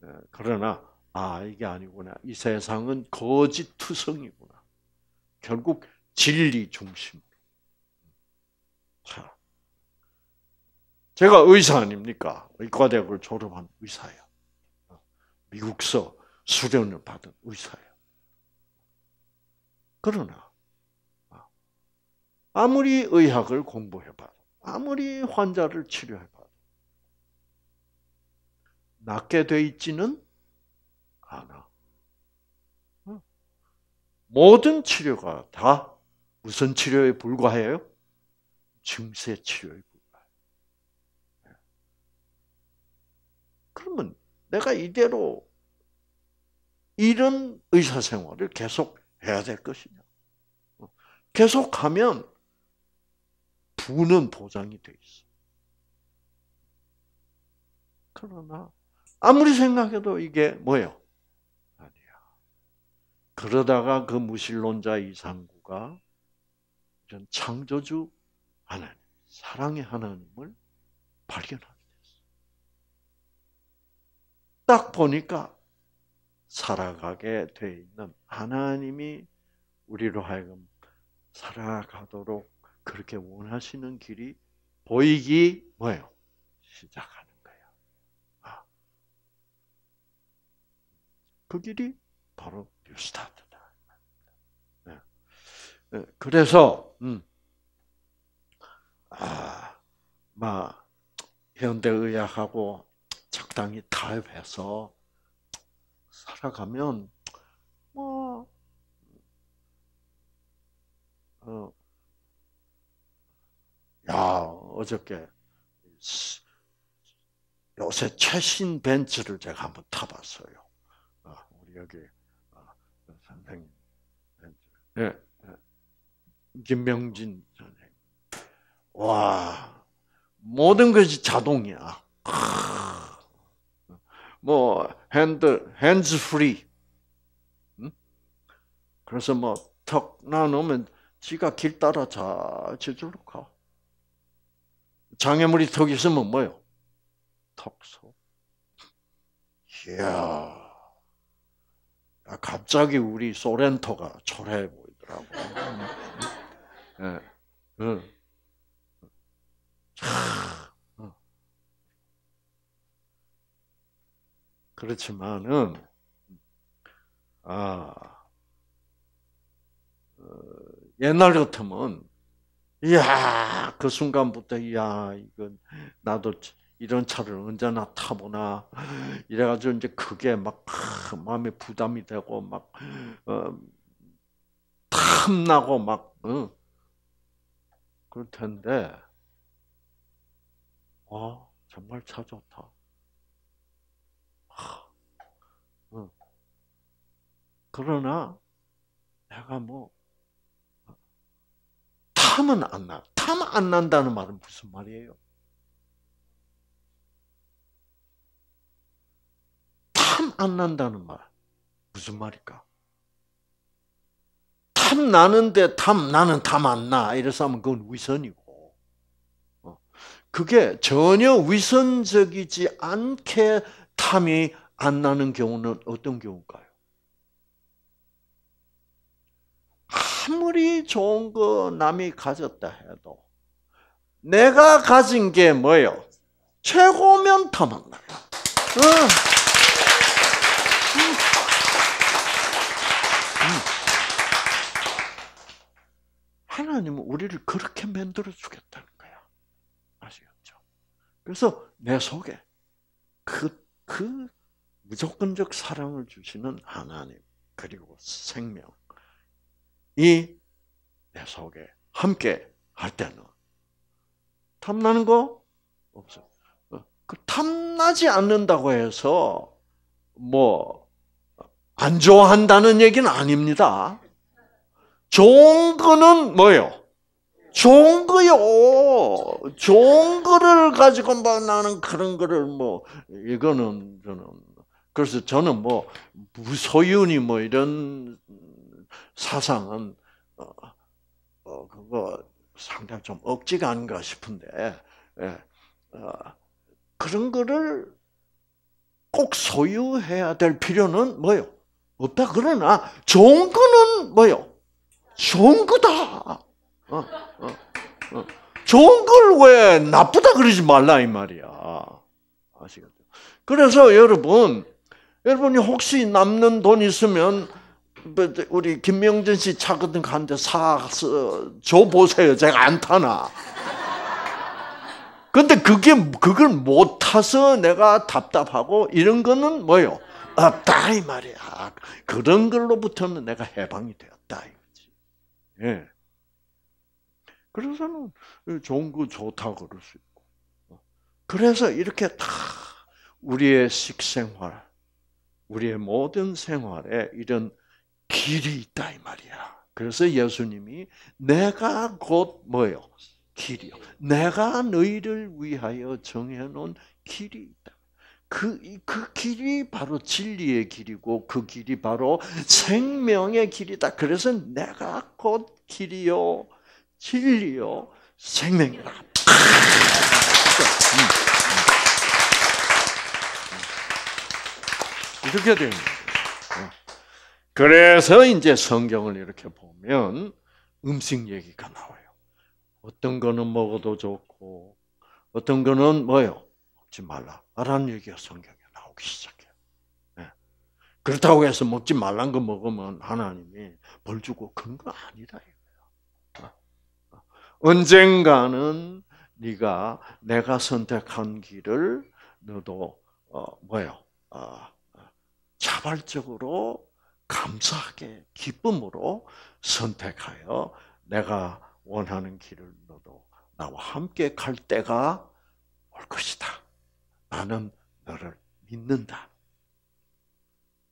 [SPEAKER 1] 예, 그러나 아 이게 아니구나. 이 세상은 거짓 투성이구나. 결국 진리 중심. 자, 제가 의사 아닙니까? 의과대학을 졸업한 의사예요. 미국서 수련을 받은 의사예요. 그러나 아, 아무리 의학을 공부해봐, 아무리 환자를 치료해봐. 낫게 돼 있지는 않아. 모든 치료가 다 무슨 치료에 불과해요? 증세 치료에 불과해요. 예. 그러면 내가 이대로 이런 의사 생활을 계속 해야 될 것이냐? 어. 계속하면 부는 보장이 돼 있어. 그러나 아무리 생각해도 이게 뭐예요? 아니야. 그러다가 그 무신론자 이상구가 이런 창조주 하나님, 사랑의 하나님을 발견하게 됐어. 딱 보니까 살아가게 돼 있는 하나님이 우리로 하여금 살아가도록 그렇게 원하시는 길이 보이기 뭐예요? 시작하 그 길이 바로 뉴스타트다 네. 네, 그래서 음. 아, 현대의학하고 적당히 타협해서 살아가면 뭐 어, 야 어저께 요새 최신 벤츠를 제가 한번 타봤어요. 여기 아, 선생님, 예, 네, 김명진 선생님. 와, 모든 것이 자동이야. 뭐 핸드 핸즈 프리. 그래서 뭐턱 나누면 지가 길 따라 자 저절로 가. 장애물이 턱 있으면 뭐요? 턱소. 이야. 아, 갑자기 우리 소렌토가 초라해 보이더라고. 예. 네. 네. 그렇지만은 아 어, 옛날 같으면
[SPEAKER 2] 이야
[SPEAKER 1] 그 순간부터 이야 이건 나도 이런 차를 언제나 타보나 이래가지고 이제 그게 막 마음에 부담이 되고 막 어, 탐나고 막 어, 그럴 텐데 와 정말 차 좋다. 어. 그러나 내가 뭐 어, 탐은 안 나. 탐안 난다는 말은 무슨 말이에요? 안 난다는 말. 무슨 말일까? 탐 나는데 탐 나는 탐 안 나. 이래서 하면 그건 위선이고. 어. 그게 전혀 위선적이지 않게 탐이 안 나는 경우는 어떤 경우일까요? 아무리 좋은 거 남이 가졌다 해도 내가 가진 게 뭐예요? 최고면 탐 안 나요. 하나님은 우리를 그렇게 만들어 주겠다는 거야. 아시겠죠? 그래서 내 속에 그, 그 무조건적 사랑을 주시는 하나님, 그리고 생명, 이 내 속에 함께 할 때는 탐나는 거 없어. 어, 그 탐나지 않는다고 해서 뭐 안 좋아한다는 얘기는 아닙니다. 좋은 거는 뭐예요? 좋은 거요. 좋은 거를 가지고 뭐 나는 그런 거를 뭐 이거는 저는 그래서 저는 뭐 무소윤이 뭐 이런 사상은 어, 어 그거 상당히 좀 억지가 아닌가 싶은데 예. 어, 그런 거를 꼭 소유해야 될 필요는 뭐요? 없다. 그러나 좋은 거는 뭐요? 좋은 거다. 어, 어, 어. 좋은 걸 왜 나쁘다 그러지 말라 이 말이야. 아시겠죠? 그래서 여러분, 여러분이 혹시 남는 돈 있으면 뭐, 우리 김명진 씨차 같은 거한대 사서 줘 보세요. 제가 안 타나. 근데 그게 그걸 못 타서 내가 답답하고 이런 거는 뭐요? 없다 이 말이야. 그런 걸로부터는 내가 해방이 되었다. 예. 그래서는 좋은 거 좋다 그럴 수 있고. 어. 그래서 이렇게 다 우리의 식생활, 우리의 모든 생활에 이런 길이 있다 이 말이야. 그래서 예수님이 내가 곧 뭐요? 길이요. 내가 너희를 위하여 정해놓은 길이 있다. 그, 그 길이 바로 진리의 길이고 그 길이 바로 생명의 길이다. 그래서 내가 곧 길이요, 진리요, 생명이다. 음, 음, 음. 이렇게 되는 거 예. 그래서 이제 성경을 이렇게 보면 음식 얘기가 나와요. 어떤 거는 먹어도 좋고, 어떤 거는 뭐요? 먹지 말라. 라는 얘기가 성경에 나오기 시작해요. 네. 예. 그렇다고 해서 먹지 말란 거 먹으면 하나님이 벌 주고 그런 거 아니다. 이거예요. 어. 어. 언젠가는 네가 내가 선택한 길을 너도 어, 뭐요? 어, 어, 자발적으로 감사하게 기쁨으로 선택하여 내가 원하는 길을 너도 나와 함께 갈 때가 올 것이다. 나는 너를 믿는다.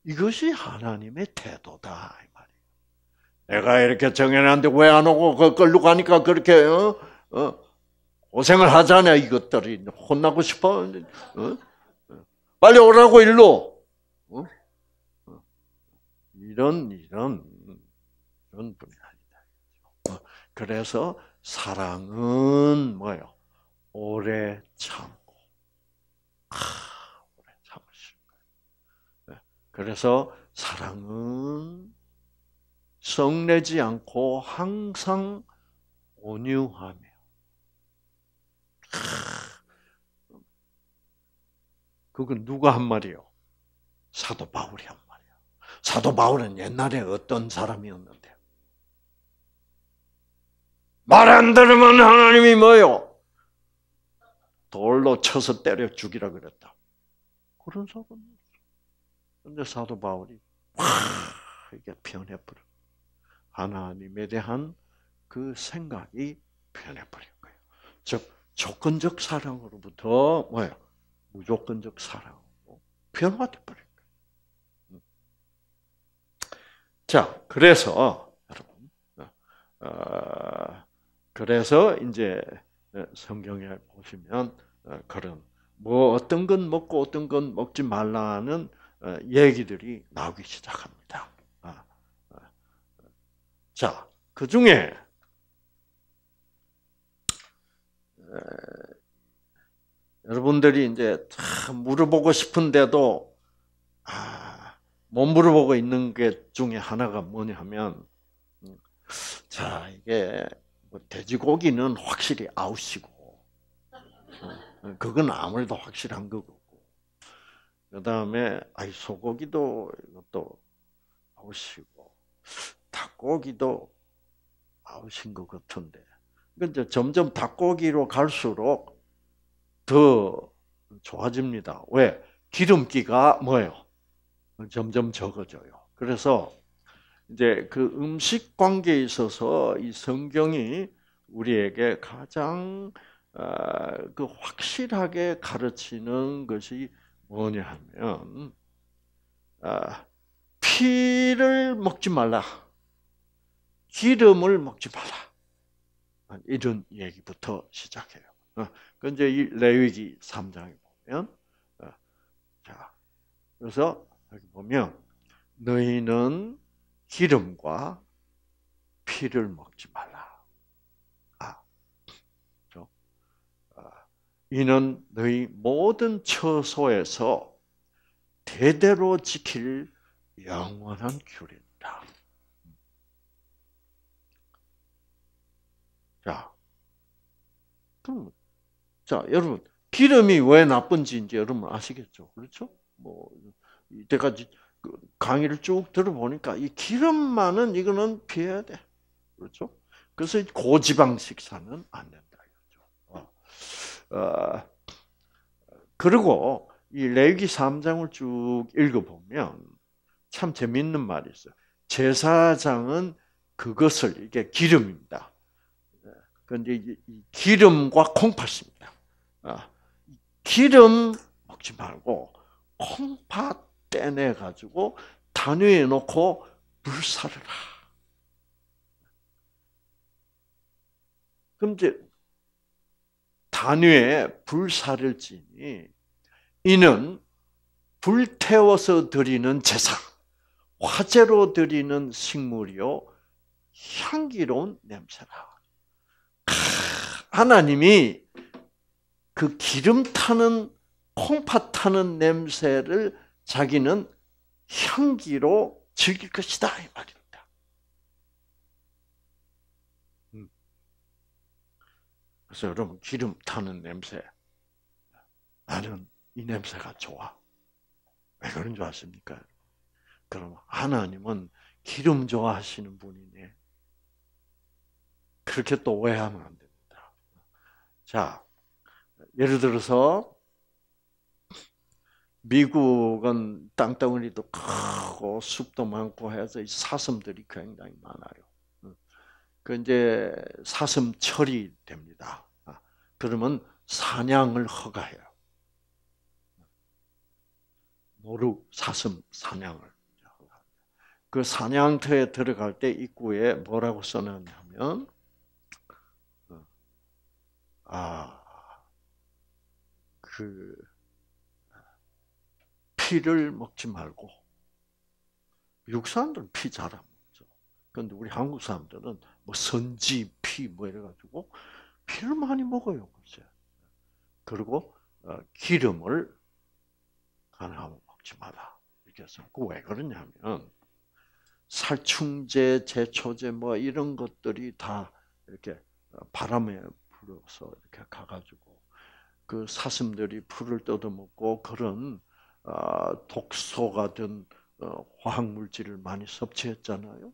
[SPEAKER 1] 이것이 하나님의 태도다 이 말이에요. 내가 이렇게 정해놨는데 왜 안 오고 그 끌로 가니까 그렇게 어? 어? 고생을 하잖아 이것들이 혼나고 싶어. 어? 어? 빨리 오라고 일로. 어? 어? 이런 이런 이런 분이 아니다. 어? 그래서 사랑은 뭐요? 오래 참. 아, 오래 참으실 거예요. 네. 그래서 사랑은 성내지 않고 항상 온유하며 그건 누가 한 말이요? 사도 바울이 한말이요 사도 바울은 옛날에 어떤 사람이었는데? 말 안 들으면 하나님이 뭐요? 돌로 쳐서 때려 죽이라 그랬다. 그런 사고는 없어. 근데 사도 바울이 와, 이게 변해버려. 하나님에 대한 그 생각이 변해버린 거예요. 즉, 조건적 사랑으로부터 뭐예요? 무조건적 사랑으로 변화돼버린 거예요. 음. 자, 그래서 여러분, 어, 어 그래서 이제 네, 성경에 보시면 어, 그런 뭐 어떤 건 먹고 어떤 건 먹지 말라는 어, 얘기들이 나오기 시작합니다. 아, 어, 자, 그 중에 여러분들이 이제 물어보고 싶은데도 아, 못 물어보고 있는 게 중에 하나가 뭐냐면 음, 자 이게 뭐 돼지고기는 확실히 아웃이고 어, 그건 아무래도 확실한 거고 그 다음에 아이 소고기도 이것도 아웃이고 닭고기도 아웃인 것 같은데 그러 그러니까 점점 닭고기로 갈수록 더 좋아집니다. 왜 기름기가 뭐예요? 점점 적어져요. 그래서 이제 그 음식 관계에 있어서 이 성경이 우리에게 가장 어, 그 확실하게 가르치는 것이 뭐냐면 어, 피를 먹지 말라, 기름을 먹지 말라 이런 얘기부터 시작해요. 근데 어, 그 이 레위기 3장에 보면 자 그래서 여기 보면 너희는 기름과 피를 먹지 말라. 아, 그렇죠? 아, 이는 너희 모든 처소에서 대대로 지킬 영원한 규례다 자, 그럼 자 여러분 기름이 왜 나쁜지 이제 여러분 아시겠죠, 그렇죠? 뭐 이때까지 그 강의를 쭉 들어보니까 이 기름만은 이거는 피해야 돼. 그렇죠? 그래서 고지방 식사는 안 된다. 그렇죠? 어. 어. 그리고 이 레위기 3장을 쭉 읽어보면 참 재밌는 말이 있어요. 제사장은 그것을 이게 기름입니다. 예. 그런데 기름과 콩팥입니다. 어, 기름 먹지 말고 콩팥 떼내 가지고 단위에 놓고 불사르라. 그럼 이제 단위에 불사를지니 이는 불태워서 드리는 제사, 화재로 드리는 식물이요 향기로운 냄새라. 하나님이 그 기름 타는 콩팥 타는 냄새를 자기는 향기로 즐길 것이다 이 말입니다. 음. 그래서 여러분 기름 타는 냄새 나는 이 냄새가 좋아. 왜 그런 줄 아십니까? 그럼 하나님은 기름 좋아하시는 분이네. 그렇게 또 오해하면 안 됩니다. 자, 예를 들어서 미국은 땅덩어리도 크고 숲도 많고 해서 사슴들이 굉장히 많아요. 그 이제 사슴철이 됩니다. 아, 그러면 사냥을 허가해요. 노루 사슴 사냥을 그 사냥터에 들어갈 때 입구에 뭐라고 써놨냐면 어, 아그 피를 먹지 말고 미사람들피잘 안 먹죠. 그런데 우리 한국 사람들은 뭐 선지 피뭐 이래가지고 피를 많이 먹어요, 글쎄. 그리고 어, 기름을 가능하면 먹지 마라. 이렇게 해서 그왜 그러냐면 살충제, 제초제 뭐 이런 것들이 다 이렇게 어, 바람에 불어서 이렇게 가가지고 그 사슴들이 풀을 뜯어먹고 그런 아, 독소가 된 어, 화학 물질을 많이 섭취했잖아요.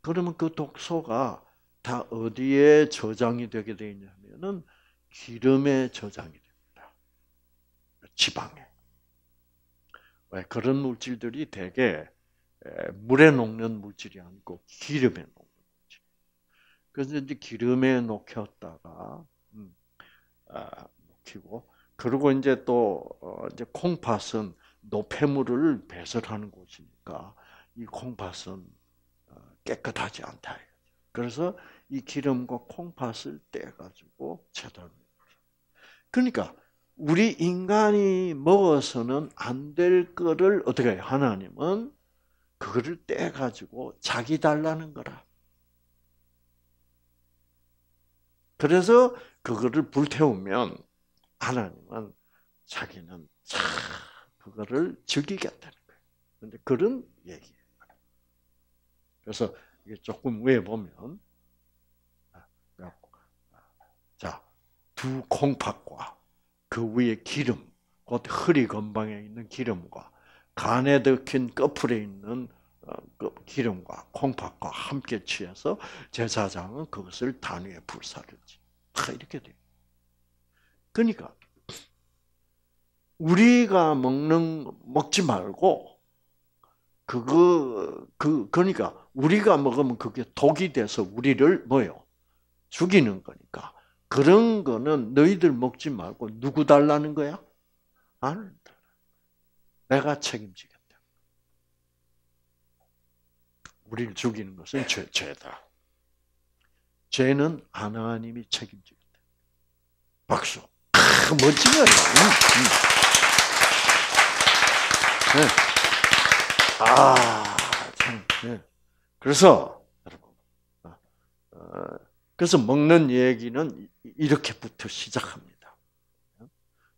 [SPEAKER 1] 그러면 그 독소가 다 어디에 저장이 되게 되냐면은 기름에 저장이 됩니다. 지방에. 왜 그런 물질들이 대개 물에 녹는 물질이 아니고 기름에 녹는 물질. 그래서 이제 기름에 녹혔다가 음, 아, 녹히고 그리고 이제 또 어, 이제 콩팥은 노폐물을 배설하는 곳이니까 이 콩팥은 어, 깨끗하지 않다. 그래서 이 기름과 콩팥을 떼가지고 재단을. 그러니까 우리 인간이 먹어서는 안 될 거를 어떻게 해요? 하나님은 그거를 떼가지고 자기 달라는 거라. 그래서 그거를 불태우면 하나님은 자기는 참 그거를 즐기겠다는 거예요. 그런데 그런 얘기예요. 그래서 이게 조금 위에 보면 아, 자두 콩팥과 그 위에 기름 곧 허리 건방에 있는 기름과 간에 덕힌 꺼풀에 있는 어, 그 기름과 콩팥과 함께 취해서 제사장은 그것을 단위에 불사르지. 이렇게 돼. 그러니까 우리가 먹는 먹지 말고 그거 그 그러니까 우리가 먹으면 그게 독이 돼서 우리를 뭐요 죽이는 거니까 그런 거는 너희들 먹지 말고 누구 달라는 거야? 나는 내가 책임지겠다. 우리를 죽이는 것은 죄, 죄다. 죄는 하나님이 책임지겠다. 박수. 참 멋진 거예요. 음, 음. 네. 아, 참. 네. 그래서, 여러분. 어, 어 그래서 먹는 얘기는 이렇게부터 시작합니다.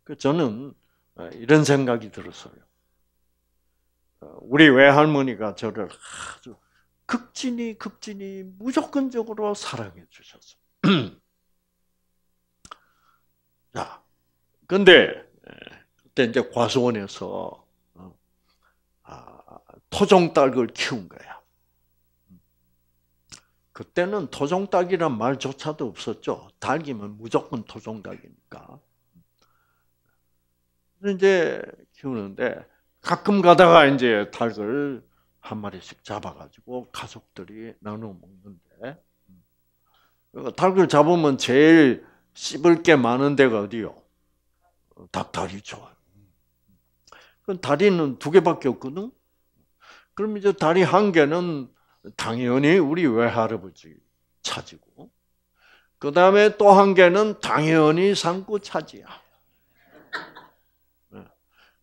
[SPEAKER 1] 그 저는 어, 이런 생각이 들었어요. 어, 우리 외할머니가 저를 아주 극진히 극진히 무조건적으로 사랑해 주셨어. 자, 근데 예, 그때 이제 과수원에서 어, 아, 토종닭을 키운 거야. 그때는 토종닭이란 말조차도 없었죠. 닭이면 무조건 토종닭이니까. 이제 키우는데 가끔 가다가 이제 닭을 한 마리씩 잡아가지고 가족들이 나눠 먹는데 닭을 음, 그러니까 잡으면 제일 씹을 게 많은 데가 어디요? 닭다리 좋아. 그 다리는 두 개밖에 없거든. 그럼 이제 다리 한 개는 당연히 우리 외할아버지 차지고, 그 다음에 또 한 개는 당연히 삼구 차지야. 네.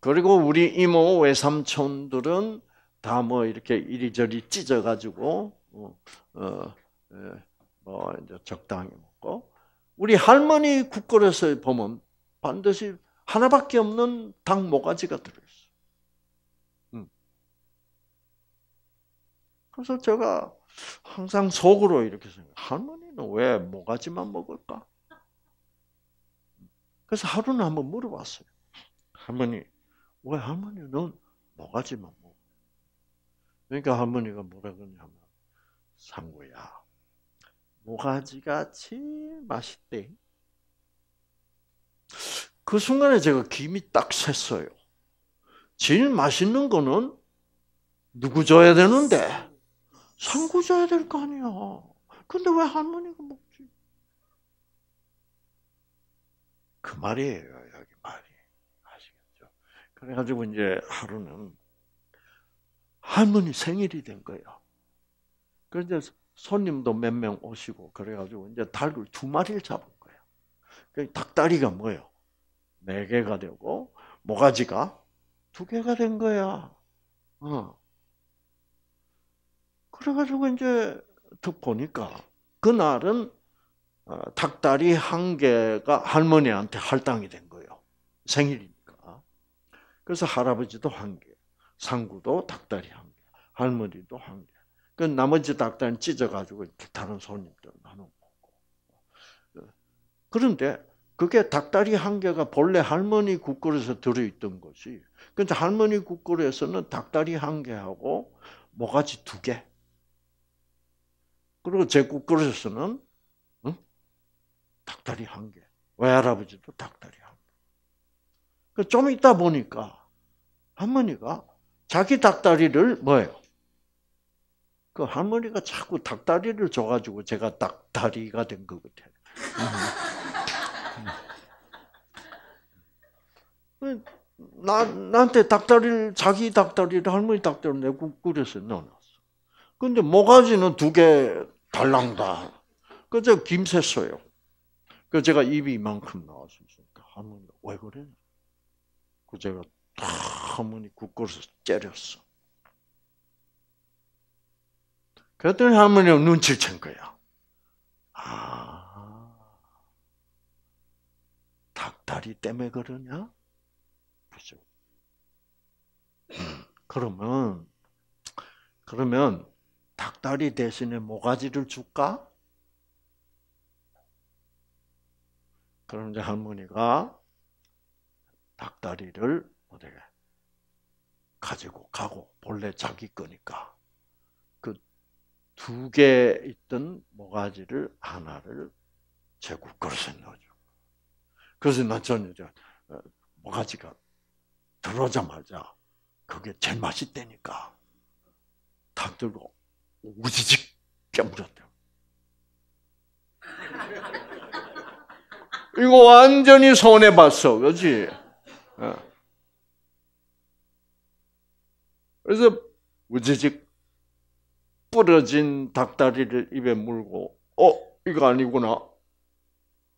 [SPEAKER 1] 그리고 우리 이모 외삼촌들은 다 뭐 이렇게 이리저리 찢어가지고 어, 어, 예, 뭐 이제 적당히 먹고 우리 할머니 국거에서 보면 반드시 하나밖에 없는 닭 모가지가 들어있어. 음. 그래서 제가 항상 속으로 이렇게 생각. 할머니는 왜 모가지만 먹을까? 그래서 하루는 한번 물어봤어요. 할머니, 왜 할머니는 모가지만 먹 그러니까 할머니가 뭐라 그러냐면, 상구야, 모가지가 제일 맛있대. 그 순간에 제가 김이 딱 샜어요. 제일 맛있는 거는 누구 줘야 되는데? 상구 줘야 될 거 아니야. 근데 왜 할머니가 먹지? 그 말이에요, 여기 말이. 아시겠죠? 그래가지고 이제 하루는 할머니 생일이 된 거예요. 그런데 손님도 몇 명 오시고, 그래가지고 이제 닭을 두 마리를 잡은 그 닭다리가 뭐예요? 네 개가 되고 모가지가 두 개가 된 거야. 어. 그래가지고 이제 딱 보니까 그날은 어, 닭다리 한 개가 할머니한테 할당이 된 거예요. 생일이니까. 그래서 할아버지도 한 개, 상구도 닭다리 한 개, 할머니도 한 개. 그 나머지 닭다리 찢어가지고 다른 손님들 나누 그런데 그게 닭다리 한 개가 본래 할머니 국골에서 들어있던 것이 근데 할머니 국골에서는 닭다리 한 개하고 모가지 두 개. 그리고 제 국골에서는 응? 닭다리 한 개. 외할아버지도 닭다리 한 개. 그 좀 있다 보니까 할머니가 자기 닭다리를 뭐예요? 그 할머니가 자꾸 닭다리를 줘가지고 제가 닭다리가 된 거거든요. 나, 나한테 닭다리를, 자기 닭다리를, 할머니 닭다리를 내고 끓여서 넣어놨어. 근데 모가지는 두 개 달랑다. 그저김새써요그 그 제가 입이 이만큼 나왔으니까 할머니가 왜 그래? 그 제가 다 할머니 국거리서 째렸어. 그랬더니 할머니가 눈치를 챈 거야. 아, 닭다리 때문에 그러냐? 그러면 그러면 닭다리 대신에 모가지를 줄까? 그럼 이제 할머니가 닭다리를 어떻게 가지고 가고 본래 자기 거니까 그 두 개 있던 모가지를 하나를 제국 그릇에 넣어줘. 그래서 난 저는 어, 모가지가 들어오자마자 그게 제일 맛있다니까. 닭 들고 우지직 깨물었대요. 이거 완전히 손해봤어. 그지? 어. 그래서 우지직 부러진 닭다리를 입에 물고 어 이거 아니구나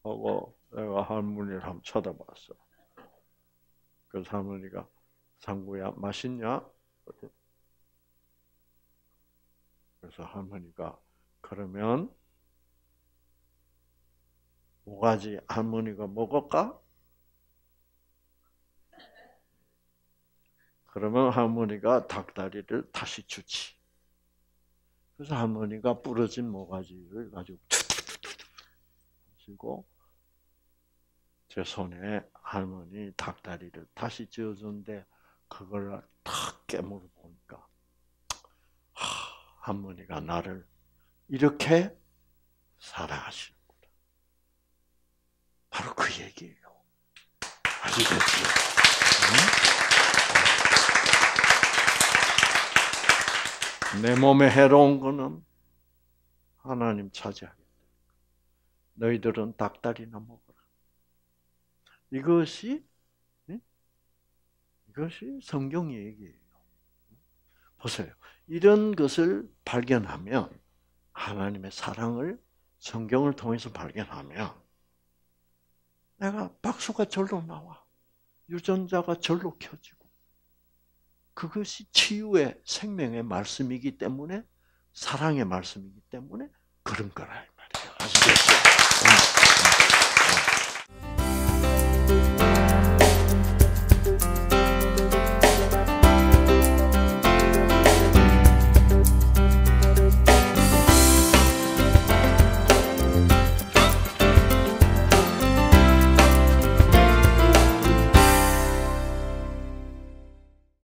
[SPEAKER 1] 하고 내가 할머니를 한번 쳐다봤어. 그래서 할머니가 상구야 맛있냐? 그래서 할머니가 그러면 오가지 할머니가 먹을까? 그러면 할머니가 닭다리를 다시 주지. 그래서 할머니가 부러진 모가지를 가지고 하시고 제 손에 할머니 닭다리를 다시 지어준대. 그걸 탁 깨물어 보니까 하, 할머니가 나를 이렇게 사랑하시는구나. 바로 그 얘기예요. 아시겠죠? 응? 내 몸에 해로운 거는 하나님 차지하겠다. 너희들은 닭다리나 먹어라. 이것이 이것이 성경 얘기예요. 보세요. 이런 것을 발견하면 하나님의 사랑을 성경을 통해서 발견하면 내가 박수가 절로 나와. 유전자가 절로 켜지고. 그것이 치유의 생명의 말씀이기 때문에 사랑의 말씀이기 때문에 그런 거라 이 말이에요. 아시겠죠?